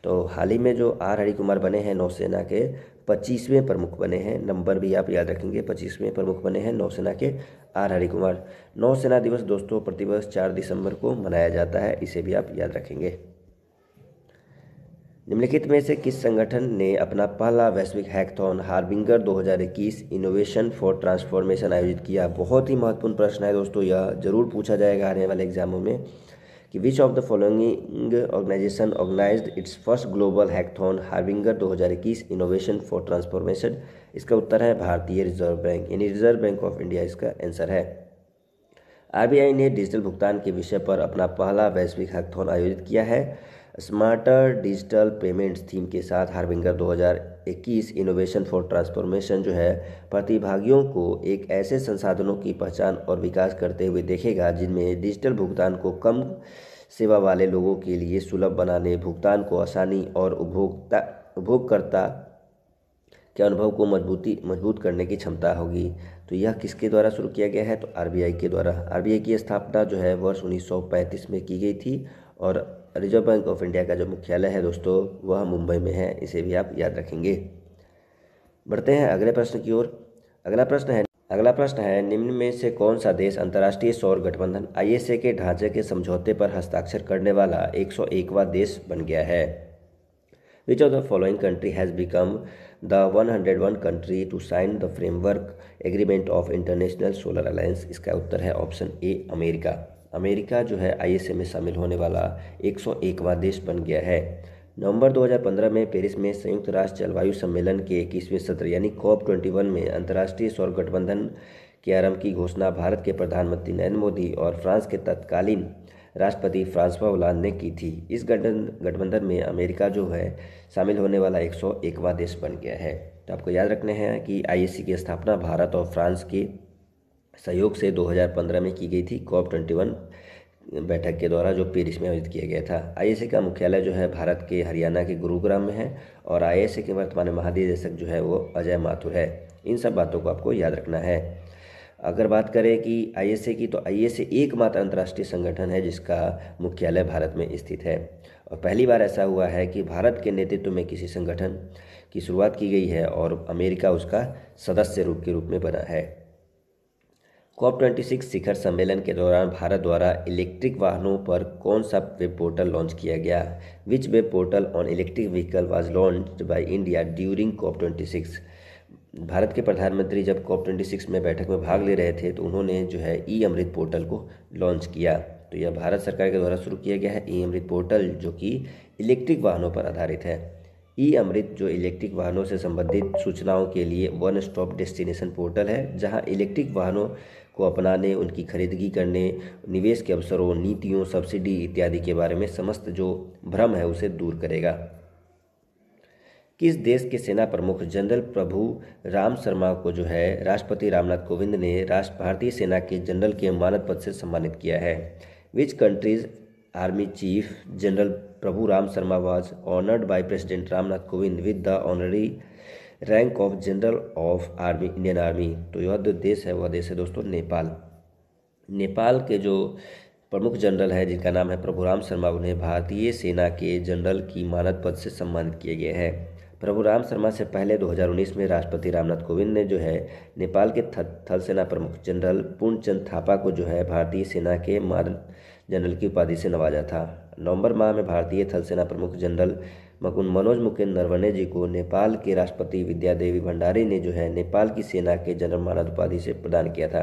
तो हाल ही में जो आर हरि कुमार बने हैं नौसेना के पच्चीसवें प्रमुख बने हैं नंबर भी आप याद रखेंगे पच्चीसवें प्रमुख बने हैं नौसेना के आर हरि कुमार नौसेना दिवस दोस्तों प्रतिवर्ष चार दिसंबर को मनाया जाता है इसे भी आप याद रखेंगे निम्नलिखित में से किस संगठन ने अपना पहला वैश्विक hackathon harbinger 2021 innovation for transformation आयोजित किया बहुत ही महत्वपूर्ण प्रश्न है दोस्तों यह जरूर पूछा जाएगा आने वाले एग्जामों में कि which of the following organisation organise its first global hackathon harbinger 2021 innovation for transformation इसका उत्तर है भारतीय रिजर्व बैंक यानी रिजर्व बैंक ऑफ इंडिया इसका आंसर है आरबीआई ने डिजिटल भुगतान के विषय पर अपना पहला वैश्विक हैकथॉन आयोजित किया है स्मार्टर डिजिटल पेमेंट्स थीम के साथ हार्विंगर हजार 2021 इनोवेशन फॉर ट्रांसफॉर्मेशन जो है प्रतिभागियों को एक ऐसे संसाधनों की पहचान और विकास करते हुए देखेगा जिनमें डिजिटल भुगतान को कम सेवा वाले लोगों के लिए सुलभ बनाने भुगतान को आसानी और उपभोक्ता उपभोगकर्ता के अनुभव को मजबूती मजबूत करने की क्षमता होगी तो यह किसके द्वारा शुरू किया गया है तो आरबीआई के द्वारा आरबीआई की स्थापना जो है वर्ष 1935 में की गई थी और रिजर्व बैंक ऑफ इंडिया का जो मुख्यालय है दोस्तों वह मुंबई में है इसे भी आप याद रखेंगे बढ़ते हैं अगले प्रश्न की ओर अगला प्रश्न है अगला प्रश्न है निम्न में से कौन सा देश अंतर्राष्ट्रीय सौर गठबंधन आई के ढांचे के समझौते पर हस्ताक्षर करने वाला 101वां देश बन गया है which of the following country has become the 101 country to sign the framework agreement of international solar alliance इसका उत्तर है ऑप्शन ए अमेरिका अमेरिका जो है आईएसए में शामिल होने वाला 101वां देश बन गया है नवंबर 2015 में पेरिस में संयुक्त राष्ट्र जलवायु सम्मेलन के इक्कीसवें सत्र यानी कॉप ट्वेंटी में अंतर्राष्ट्रीय सौर गठबंधन के आरंभ की घोषणा भारत के प्रधानमंत्री नरेंद्र मोदी और फ्रांस के तत्कालीन राष्ट्रपति फ्रांसवा ओलांद ने की थी इस गठबंधन में अमेरिका जो है शामिल होने वाला 101वां देश बन गया है तो आपको याद रखना है कि आईएससी की स्थापना भारत और फ्रांस की सहयोग से 2015 में की गई थी कॉप ट्वेंटी वन बैठक के द्वारा जो पेरिस में आयोजित किया गया था आई का मुख्यालय जो है भारत के हरियाणा के गुरुग्राम में है और आई के वर्तमान महानिदेशक जो है वो अजय माथुर है इन सब बातों को आपको याद रखना है अगर बात करें कि आई की तो आई एस एकमात्र अंतर्राष्ट्रीय संगठन है जिसका मुख्यालय भारत में स्थित है और पहली बार ऐसा हुआ है कि भारत के नेतृत्व में किसी संगठन की शुरुआत की गई है और अमेरिका उसका सदस्य रूप के रूप में बना है कॉप सिक्स शिखर सम्मेलन के दौरान भारत द्वारा इलेक्ट्रिक वाहनों पर कौन सा वेब पोर्टल लॉन्च किया गया which web portal on electric vehicle was launch by India during COP twenty six Bharat के प्रधानमंत्री जब कॉप ट्वेंटी सिक्स में बैठक में भाग ले रहे थे तो उन्होंने जो है ई अमृत पोर्टल को लॉन्च किया तो यह भारत सरकार के द्वारा शुरू किया गया है ई अमृत पोर्टल जो कि इलेक्ट्रिक वाहनों पर आधारित है ई अमृत जो इलेक्ट्रिक वाहनों से संबंधित सूचनाओं के लिए वन स्टॉप डेस्टिनेशन पोर्टल है जहां इलेक्ट्रिक वाहनों को अपनाने उनकी खरीदगी करने निवेश के अवसरों नीतियों सब्सिडी इत्यादि के बारे में समस्त जो भ्रम है उसे दूर करेगा किस देश के सेना प्रमुख जनरल प्रभु राम शर्मा को जो है राष्ट्रपति रामनाथ कोविंद ने राष्ट्र भारतीय सेना के जनरल के मानद पद से सम्मानित किया है which countries army chief general Prabhu Ram Sharma was honoured by president Ramnath Kovind with the honorary rank of general of army Indian army तो यह जो देश है वह देश है दोस्तों नेपाल नेपाल के जो प्रमुख जनरल है जिनका नाम है प्रभुराम शर्मा उन्हें भारतीय सेना के जनरल की मानद पद से सम्मानित किया गया है प्रभुराम शर्मा से पहले 2019 में राष्ट्रपति रामनाथ कोविंद ने जो है नेपाल के थल सेना प्रमुख जनरल पूर्णचंद थापा को जो है भारतीय सेना के मान जनरल की उपाधि से नवाजा था नवंबर माह में भारतीय थल सेना प्रमुख जनरल मकुन मनोज मुकेंद नरवणे जी को नेपाल के राष्ट्रपति विद्या देवी भंडारी ने जो है नेपाल की सेना के जनरल मानद उपाधि से प्रदान किया था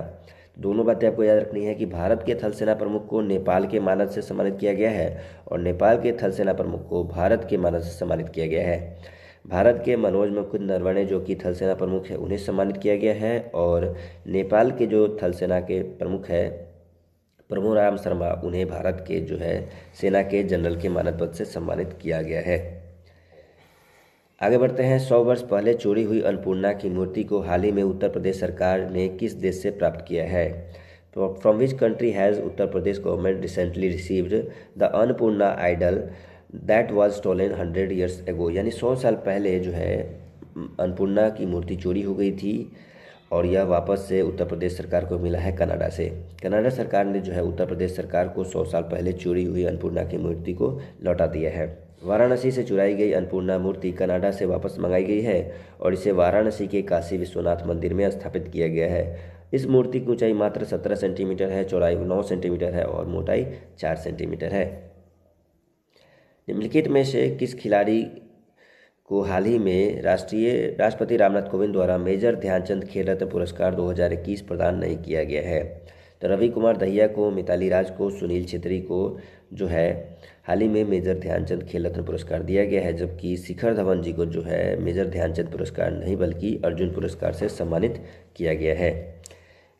दोनों बातें आपको याद रखनी है कि भारत के थल सेना प्रमुख को नेपाल के मानद से सम्मानित किया गया है और नेपाल के थल सेना प्रमुख को भारत के मानद से सम्मानित किया गया है भारत के मनोज मुकुंद नरवणे जो कि थल सेना प्रमुख है उन्हें सम्मानित किया गया है और नेपाल के जो थल सेना के प्रमुख है प्रभु राम शर्मा उन्हें भारत के जो है सेना के जनरल के मानद पद से सम्मानित किया गया है आगे बढ़ते हैं सौ वर्ष पहले चोरी हुई अन्नपूर्णा की मूर्ति को हाल ही में उत्तर प्रदेश सरकार ने किस देश से प्राप्त किया है from which country has Uttar Pradesh government recently received the Annapurna idol that was stolen hundred years ago यानी सौ साल पहले जो है अन्नपूर्णा की मूर्ति चोरी हो गई थी और यह वापस से उत्तर प्रदेश सरकार को मिला है कनाडा से कनाडा सरकार ने जो है उत्तर प्रदेश सरकार को सौ साल पहले चोरी हुई अन्नपूर्णा की मूर्ति को लौटा दिया है वाराणसी से चुराई गई अन्नपूर्णा मूर्ति कनाडा से वापस मंगाई गई है और इसे वाराणसी के काशी विश्वनाथ मंदिर में स्थापित किया गया है इस मूर्ति की ऊंचाई मात्र 17 सेंटीमीटर है चौड़ाई 9 सेंटीमीटर है और मोटाई 4 सेंटीमीटर है निम्नलिखित में से किस खिलाड़ी को हाल ही में राष्ट्रीय राष्ट्रपति रामनाथ कोविंद द्वारा मेजर ध्यानचंद खेल रत्न पुरस्कार 2021 प्रदान नहीं किया गया है तो रवि कुमार दहिया को मिताली राज को सुनील छेत्री को जो है हाल ही में मेजर ध्यानचंद खेल रत्न पुरस्कार दिया गया है जबकि शिखर धवन जी को जो है मेजर ध्यानचंद पुरस्कार नहीं बल्कि अर्जुन पुरस्कार से सम्मानित किया गया है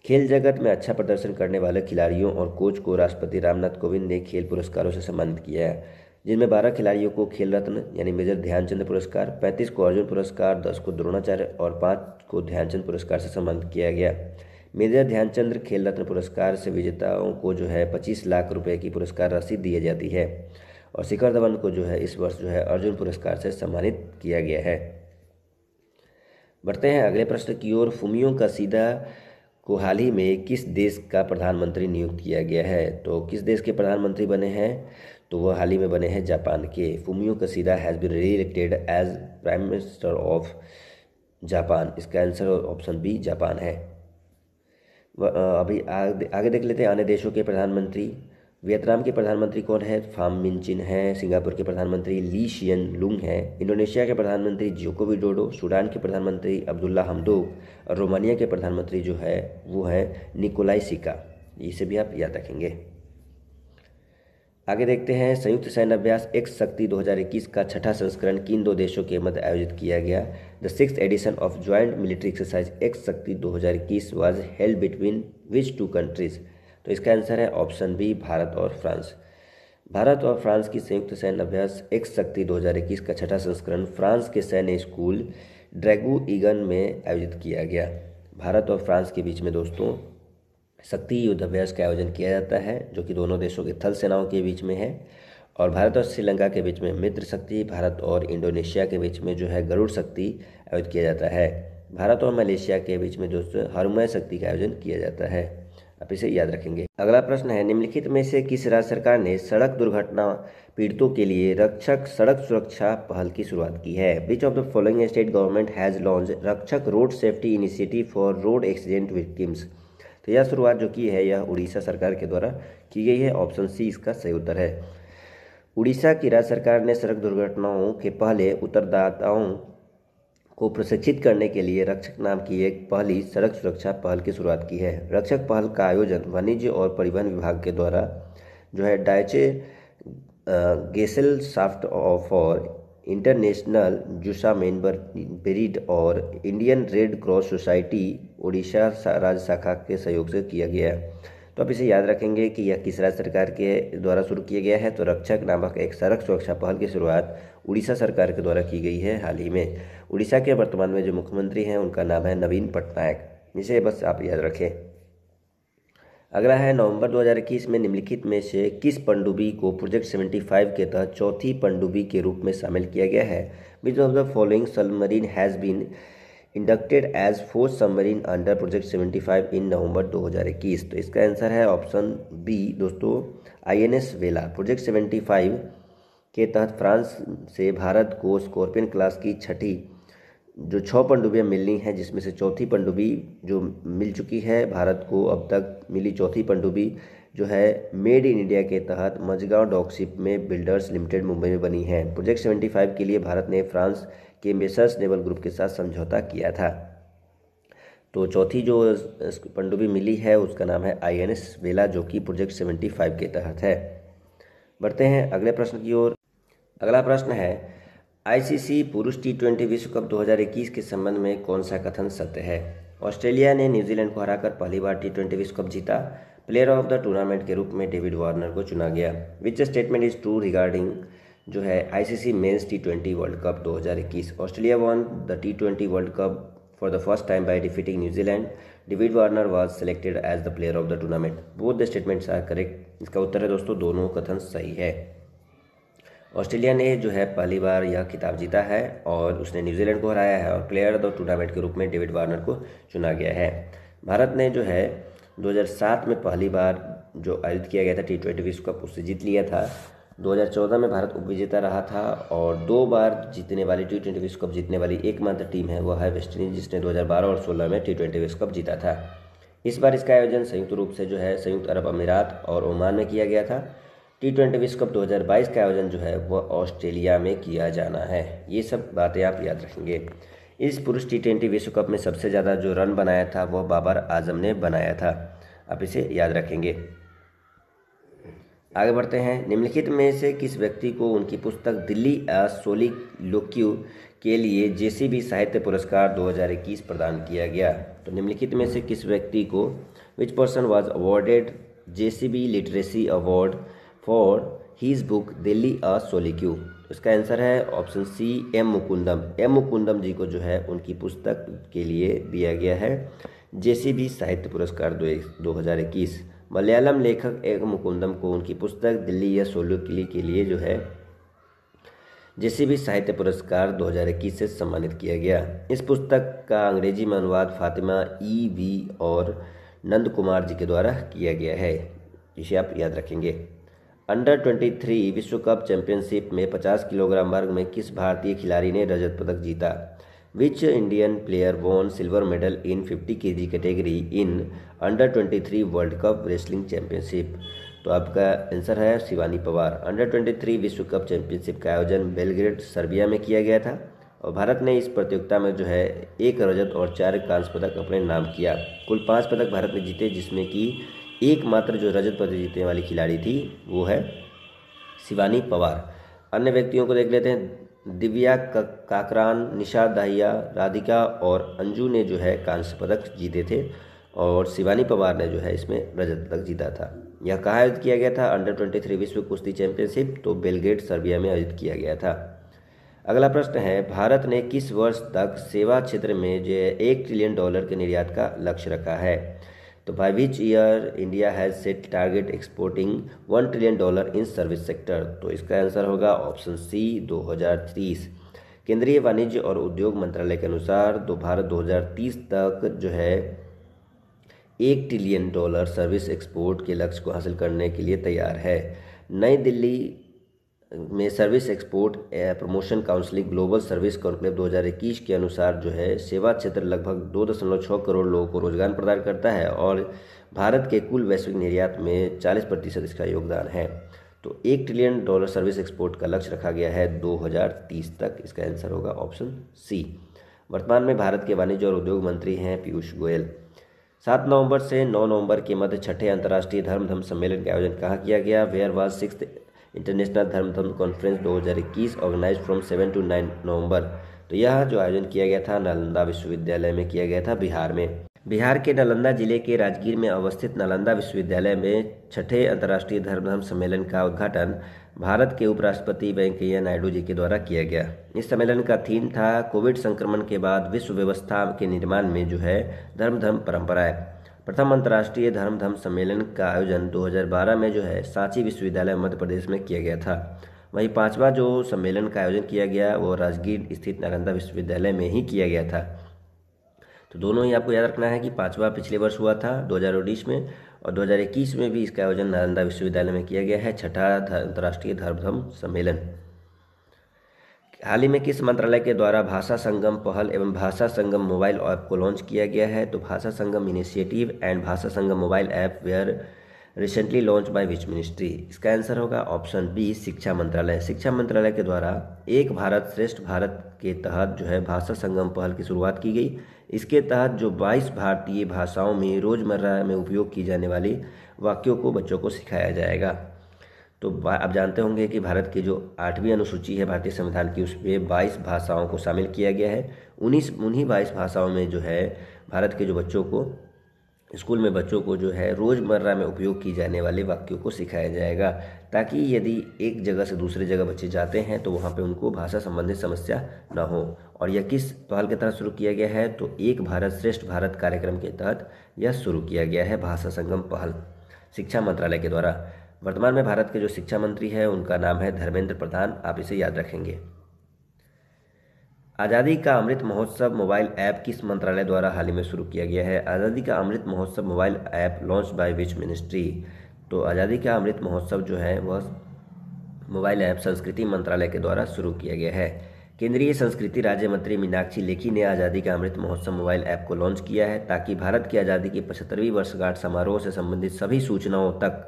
खेल जगत में अच्छा प्रदर्शन करने वाले खिलाड़ियों और कोच को राष्ट्रपति रामनाथ कोविंद ने खेल पुरस्कारों से सम्मानित किया है जिनमें बारह खिलाड़ियों को खेल रत्न यानी मेजर ध्यानचंद पुरस्कार पैंतीस को अर्जुन पुरस्कार दस को द्रोणाचार्य और पाँच को ध्यानचंद पुरस्कार से सम्मानित किया गया मेजर ध्यानचंद्र खेल रत्न पुरस्कार से विजेताओं को जो है पच्चीस लाख रुपए की पुरस्कार राशि दी जाती है और शिखर धवन को जो है इस वर्ष जो है अर्जुन पुरस्कार से सम्मानित किया गया है बढ़ते हैं अगले प्रश्न की ओर फुमियो का सीधा को हाल ही में किस देश का प्रधानमंत्री नियुक्त किया गया है तो किस देश के प्रधानमंत्री बने हैं तो वह हाल ही में बने हैं जापान के Fumio Kishida has been reelected as prime minister of Japan इसका आंसर ऑप्शन बी जापान है अभी आगे, आगे देख लेते हैं अन्य देशों के प्रधानमंत्री वियतनाम के प्रधानमंत्री कौन है फाम मिन चिन है सिंगापुर के प्रधानमंत्री ली शियन लुंग हैं इंडोनेशिया के प्रधानमंत्री जोको विडोडो सूडान के प्रधानमंत्री अब्दुल्ला हमदोक और रोमानिया के प्रधानमंत्री जो है वो हैं निकोलाई सिका इसे भी आप याद रखेंगे आगे देखते हैं संयुक्त सैन्य अभ्यास एक शक्ति 2021 का छठा संस्करण किन दो देशों के मध्य आयोजित किया गया the six edition of joint military exercise एक Shakti 2021 was held between which two countries तो इसका आंसर है ऑप्शन बी भारत और फ्रांस भारत और फ्रांस की संयुक्त सैन्य अभ्यास एक शक्ति 2021 का छठा संस्करण फ्रांस के सैन्य स्कूल ड्रैगू ईगन में आयोजित किया गया भारत और फ्रांस के बीच में दोस्तों शक्ति युद्ध अभ्यास का आयोजन किया जाता है जो कि दोनों देशों की थल सेनाओं के बीच में है और भारत और श्रीलंका के बीच में मित्र शक्ति भारत और इंडोनेशिया के बीच में जो है गरुड़ शक्ति आयोजित किया जाता है भारत और मलेशिया के बीच में दोस्तों हरमय शक्ति का आयोजन किया जाता है आप इसे याद रखेंगे अगला प्रश्न है निम्नलिखित में से किस राज्य सरकार ने सड़क दुर्घटना पीड़ितों के लिए रक्षक सड़क सुरक्षा पहल की शुरुआत की है which of the following state government has launch Rakshak road safety initiative for road accident victims तो यह शुरुआत जो की है यह उड़ीसा सरकार के द्वारा की गई है ऑप्शन सी इसका सही उत्तर है उड़ीसा की राज्य सरकार ने सड़क दुर्घटनाओं के पहले उत्तरदाताओं को प्रशिक्षित करने के लिए रक्षक नाम की एक पहली सड़क सुरक्षा पहल की शुरुआत की है रक्षक पहल का आयोजन वाणिज्य और परिवहन विभाग के द्वारा जो है Deutsche Gesellschaft for international Zusammenarbeit और Indian red cross society Orissa राज्य शाखा के सहयोग से किया गया है तो आप इसे याद रखेंगे कि यह किस राज्य सरकार के द्वारा शुरू किया गया है तो रक्षक नामक एक सड़क सुरक्षा पहल की शुरुआत उड़ीसा सरकार के द्वारा की गई है हाल ही में उड़ीसा के वर्तमान में जो मुख्यमंत्री हैं उनका नाम है नवीन पटनायक इसे बस आप याद रखें अगला है नवंबर 2021 में निम्नलिखित में से किस पनडुब्बी को प्रोजेक्ट 75 के तहत चौथी पनडुब्बी के रूप में शामिल किया गया है which of the following submarine has been inducted as fourth submarine under project 75 in November 2021 तो इसका आंसर है ऑप्शन बी दोस्तों आईएनएस वेला प्रोजेक्ट 75 के तहत फ्रांस से भारत को स्कॉर्पियन क्लास की छठी जो छः पनडुब्बियाँ मिलनी हैं जिसमें से चौथी पनडुब्बी जो मिल चुकी है भारत को अब तक मिली चौथी पनडुब्बी जो है मेड इन इंडिया के तहत मजगांव डॉकशिप में बिल्डर्स लिमिटेड मुंबई में बनी है प्रोजेक्ट सेवेंटी फाइव के लिए भारत ने फ्रांस के मेसर्स नेवल ग्रुप के साथ समझौता किया था तो चौथी जो पनडुब्बी मिली है उसका नाम है आई एन एस वेला जो कि प्रोजेक्ट सेवेंटी फाइव के तहत है बढ़ते हैं अगले प्रश्न की ओर अगला प्रश्न है आईसीसी पुरुष टी ट्वेंटी विश्व कप 2021 के संबंध में कौन सा कथन सत्य है ऑस्ट्रेलिया ने न्यूजीलैंड को हराकर पहली बार टी ट्वेंटी विश्व कप जीता प्लेयर ऑफ द टूर्नामेंट के रूप में डेविड वार्नर को चुना गया which statement is true regarding जो है ICC men's T twenty world cup 2021 Australia won the T twenty world cup for the first time by defeating New Zealand David Warner was selected as the player of the tournament both the statements are correct इसका उत्तर है दोस्तों दोनों कथन सही है Australia ने जो है पहली बार यह खिताब जीता है और उसने न्यूजीलैंड को हराया है और प्लेयर ऑफ द टूर्नामेंट के रूप में डेविड वार्नर को चुना गया है भारत ने जो है 2007 में पहली बार जो आयोजित किया गया था टी ट्वेंटी विश्व कप उससे जीत लिया था 2014 में भारत उपविजेता रहा था और दो बार जीतने वाली टी ट्वेंटी विश्व कप जीतने वाली एकमात्र टीम है वह है वेस्टइंडीज जिसने 2012 और 16 में टी ट्वेंटी विश्व कप जीता था इस बार इसका आयोजन संयुक्त रूप से जो है संयुक्त अरब अमीरात और ओमान में किया गया था टी ट्वेंटी विश्व कप बाईस का आयोजन जो है वह ऑस्ट्रेलिया में किया जाना है ये सब बातें आप याद रखेंगे इस पुरुष टी ट्वेंटी विश्व कप में सबसे ज़्यादा जो रन बनाया था वह बाबर आजम ने बनाया था आप इसे याद रखेंगे आगे बढ़ते हैं निम्नलिखित में से किस व्यक्ति को उनकी पुस्तक दिल्ली आ सोली लोक्यू के लिए बी साहित्य पुरस्कार 2021 प्रदान किया गया तो निम्नलिखित में से किस व्यक्ति को which person was awarded J C B literacy award for his book Delhi a soliloquy इसका आंसर है option C M Mukundan M Mukundan ji को जो है उनकी पुस्तक के लिए दिया गया है जैसे भी साहित्य पुरस्कार दो हज़ार इक्कीस मलयालम लेखक एम मुकुंदम को उनकी पुस्तक दिल्ली या सोलो के लिए जो है जैसे भी साहित्य पुरस्कार 2021 से सम्मानित किया गया इस पुस्तक का अंग्रेजी में अनुवाद फातिमा ई e. वी और नंद कुमार जी के द्वारा किया गया है जिसे आप याद रखेंगे अंडर 23 विश्व कप चैंपियनशिप में 50 किलोग्राम वर्ग में किस भारतीय खिलाड़ी ने रजत पदक जीता which Indian player won silver medal in 50 K G category in under 23 world cup wrestling championship तो आपका आंसर है शिवानी पवार अंडर 23 विश्व कप चैंपियनशिप का आयोजन बेलग्रेड सर्बिया में किया गया था और भारत ने इस प्रतियोगिता में जो है एक रजत और चार कांस्य पदक अपने नाम किया कुल पाँच पदक भारत ने जीते जिसमें कि एकमात्र जो रजत पदक जीतने वाली खिलाड़ी थी वो है शिवानी पवार अन्य व्यक्तियों को देख लेते हैं दिव्या काकरान निशा दाहिया राधिका और अंजू ने जो है कांस्य पदक जीते थे और शिवानी पवार ने जो है इसमें रजत पदक जीता था यह कहाँ आयोजित किया गया था अंडर ट्वेंटी थ्री विश्व कुश्ती चैंपियनशिप तो बेलगेट सर्बिया में आयोजित किया गया था अगला प्रश्न है भारत ने किस वर्ष तक सेवा क्षेत्र में जो है एक ट्रिलियन डॉलर के निर्यात का लक्ष्य रखा है तो by which year India has set target exporting one trillion dollar in service sector तो इसका आंसर होगा ऑप्शन सी 2030 केंद्रीय वाणिज्य और उद्योग मंत्रालय के अनुसार दो भारत 2030 तक जो है एक ट्रिलियन डॉलर सर्विस एक्सपोर्ट के लक्ष्य को हासिल करने के लिए तैयार है नई दिल्ली में service export promotion counselling global service conclave 2021 के अनुसार जो है सेवा क्षेत्र लगभग दो दशमलव छः करोड़ लोगों को रोजगार प्रदान करता है और भारत के कुल वैश्विक निर्यात में 40 प्रतिशत इसका योगदान है तो एक ट्रिलियन डॉलर सर्विस एक्सपोर्ट का लक्ष्य रखा गया है 2030 तक इसका आंसर होगा ऑप्शन सी वर्तमान में भारत के वाणिज्य और उद्योग मंत्री हैं पीयूष गोयल सात नवंबर से नौ नवंबर के मध्य छठे अंतर्राष्ट्रीय धर्म धर्म सम्मेलन का आयोजन कहाँ किया गया where was six international dharma conference 2021 organise from 7 to 9 November तो यह जो आयोजन किया गया था नालंदा विश्वविद्यालय में किया गया था बिहार में बिहार के नालंदा जिले के राजगीर में अवस्थित नालंदा विश्वविद्यालय में छठे अंतर्राष्ट्रीय धर्मधर्म सम्मेलन का उद्घाटन भारत के उपराष्ट्रपति वेंकैया नायडू जी के द्वारा किया गया इस सम्मेलन का थीम था कोविड संक्रमण के बाद विश्व व्यवस्था के निर्माण में जो है धर्मधर्म परंपराएं प्रथम अंतर्राष्ट्रीय धर्म धर्म सम्मेलन का आयोजन 2012 में जो है सांची विश्वविद्यालय मध्य प्रदेश में किया गया था वहीं पांचवा जो सम्मेलन का आयोजन किया गया वो राजगीर स्थित नालंदा विश्वविद्यालय में ही किया गया था तो दोनों ही आपको याद रखना है कि पांचवा पिछले वर्ष हुआ था दो में और दो में भी इसका आयोजन नालंदा विश्वविद्यालय में किया गया है छठा अंतर्राष्ट्रीय धर्म धर्म सम्मेलन हाल ही में किस मंत्रालय के द्वारा भाषा संगम पहल एवं भाषा संगम मोबाइल ऐप को लॉन्च किया गया है तो Bhasha Sangam initiative and Bhasha Sangam mobile app were recently launch by which ministry इसका आंसर होगा ऑप्शन बी शिक्षा मंत्रालय शिक्षा मंत्रालय के द्वारा एक भारत श्रेष्ठ भारत के तहत जो है भाषा संगम पहल की शुरुआत की गई इसके तहत जो 22 भारतीय भाषाओं में रोज़मर्रा में उपयोग की जाने वाली वाक्यों को बच्चों को सिखाया जाएगा तो आप जानते होंगे कि भारत की जो आठवीं अनुसूची है भारतीय संविधान की उसमें बाईस भाषाओं को शामिल किया गया है उन्नीस उन्हीं बाईस भाषाओं में जो है भारत के जो बच्चों को स्कूल में बच्चों को जो है रोज़मर्रा में उपयोग की जाने वाले वाक्यों को सिखाया जाएगा ताकि यदि एक जगह से दूसरे जगह बच्चे जाते हैं तो वहाँ पे उनको भाषा संबंधित समस्या ना हो और यह किस पहल के तहत शुरू किया गया है तो एक भारत श्रेष्ठ भारत कार्यक्रम के तहत यह शुरू किया गया है भाषा संगम पहल शिक्षा मंत्रालय के द्वारा वर्तमान में भारत के जो शिक्षा मंत्री हैं उनका नाम है धर्मेंद्र प्रधान आप इसे याद रखेंगे आज़ादी का अमृत महोत्सव मोबाइल ऐप किस मंत्रालय द्वारा हाल ही में शुरू किया गया है आज़ादी ka Amrit Mahotsav mobile app launch by which ministry तो आज़ादी का अमृत महोत्सव जो है वह मोबाइल ऐप संस्कृति मंत्रालय के द्वारा शुरू किया गया है केंद्रीय संस्कृति राज्य मंत्री मीनाक्षी लेखी ने आज़ादी का अमृत महोत्सव मोबाइल ऐप को लॉन्च किया है ताकि भारत की आज़ादी की पचहत्तरवीं वर्षगांठ समारोह से संबंधित सभी सूचनाओं तक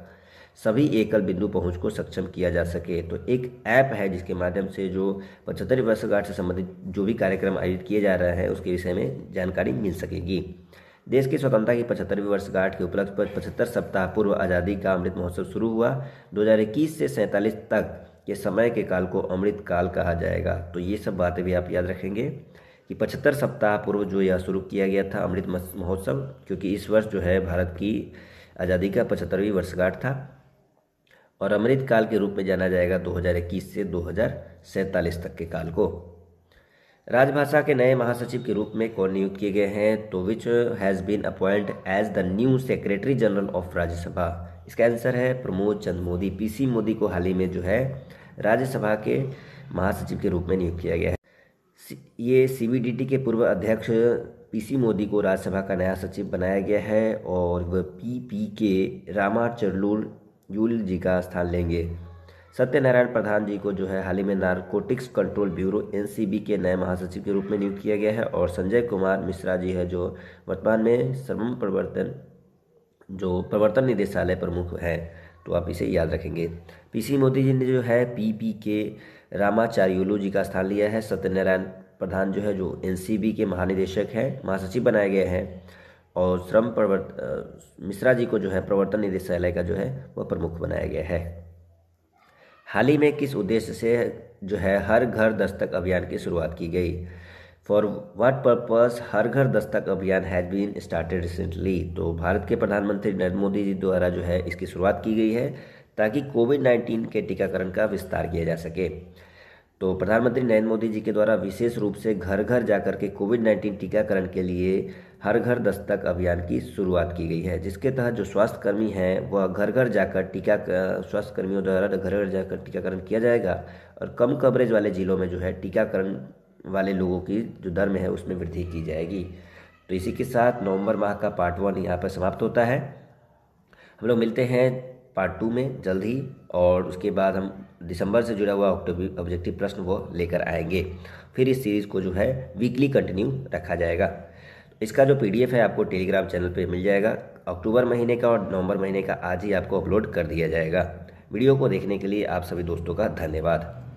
सभी एकल बिंदु पहुंच को सक्षम किया जा सके तो एक ऐप है जिसके माध्यम से जो पचहत्तर वर्षगांठ से संबंधित जो भी कार्यक्रम आयोजित किए जा रहे हैं उसके विषय में जानकारी मिल सकेगी देश की स्वतंत्रता की पचहत्तरवीं वर्षगांठ के उपलक्ष्य पर पचहत्तर सप्ताह पूर्व आज़ादी का अमृत महोत्सव शुरू हुआ दो से सैंतालीस तक के समय के काल को अमृत काल कहा जाएगा तो ये सब बातें भी आप याद रखेंगे कि पचहत्तर सप्ताह पूर्व जो यह शुरू किया गया था अमृत महोत्सव क्योंकि इस वर्ष जो है भारत की आज़ादी का पचहत्तरवीं वर्षगांठ था और अमृत काल के रूप में जाना जाएगा 2021 से दो तक के काल को राजभाषा के नए महासचिव के रूप में कौन नियुक्त किए गए हैं तो which has been appoint as the new secretary general of Rajya Sabha इसका आंसर है प्रमोद चंद मोदी पीसी मोदी को हाल ही में जो है राज्यसभा के महासचिव के रूप में नियुक्त किया गया है ये सीबीडीटी के पूर्व अध्यक्ष पीसी मोदी को राज्यसभा का नया सचिव बनाया गया है और वह पी पी के रामाचरलूर यूल जी का स्थान लेंगे सत्यनारायण प्रधान जी को जो है हाल ही में नारकोटिक्स कंट्रोल ब्यूरो एनसीबी के नए महासचिव के रूप में नियुक्त किया गया है और संजय कुमार मिश्रा जी है जो वर्तमान में श्रम प्रवर्तन जो प्रवर्तन निदेशालय प्रमुख हैं तो आप इसे याद रखेंगे पीसी मोदी जी ने जो है पी पी के रामाचार्योलू जी का स्थान लिया है सत्यनारायण प्रधान जो है जो एन के महानिदेशक हैं महासचिव बनाए गए हैं और श्रम प्रवर्त मिश्रा जी को जो है प्रवर्तन निदेशालय का जो है वह प्रमुख बनाया गया है हाल ही में किस उद्देश्य से जो है हर घर दस्तक अभियान की शुरुआत की गई फॉर वाट पर्पज हर घर दस्तक अभियान हैज बीन स्टार्टेड रिसेंटली तो भारत के प्रधानमंत्री नरेंद्र मोदी जी द्वारा जो है इसकी शुरुआत की गई है ताकि कोविड नाइन्टीन के टीकाकरण का विस्तार किया जा सके तो प्रधानमंत्री नरेंद्र मोदी जी के द्वारा विशेष रूप से घर घर जाकर के कोविड नाइन्टीन टीकाकरण के लिए हर घर दस्तक अभियान की शुरुआत की गई है जिसके तहत जो स्वास्थ्यकर्मी हैं वह घर घर जाकर टीका स्वास्थ्यकर्मियों द्वारा तो घर घर जाकर टीकाकरण किया जाएगा और कम कवरेज वाले जिलों में जो है टीकाकरण वाले लोगों की जो दर में है उसमें वृद्धि की जाएगी तो इसी के साथ नवंबर माह का पार्ट वन यहाँ पर समाप्त होता है हम लोग मिलते हैं पार्ट टू में जल्द ही और उसके बाद हम दिसंबर से जुड़ा हुआ ऑब्जेक्टिव प्रश्न वो लेकर आएंगे फिर इस सीरीज़ को जो है वीकली कंटिन्यू रखा जाएगा इसका जो पीडीएफ है आपको टेलीग्राम चैनल पे मिल जाएगा अक्टूबर महीने का और नवंबर महीने का आज ही आपको अपलोड कर दिया जाएगा वीडियो को देखने के लिए आप सभी दोस्तों का धन्यवाद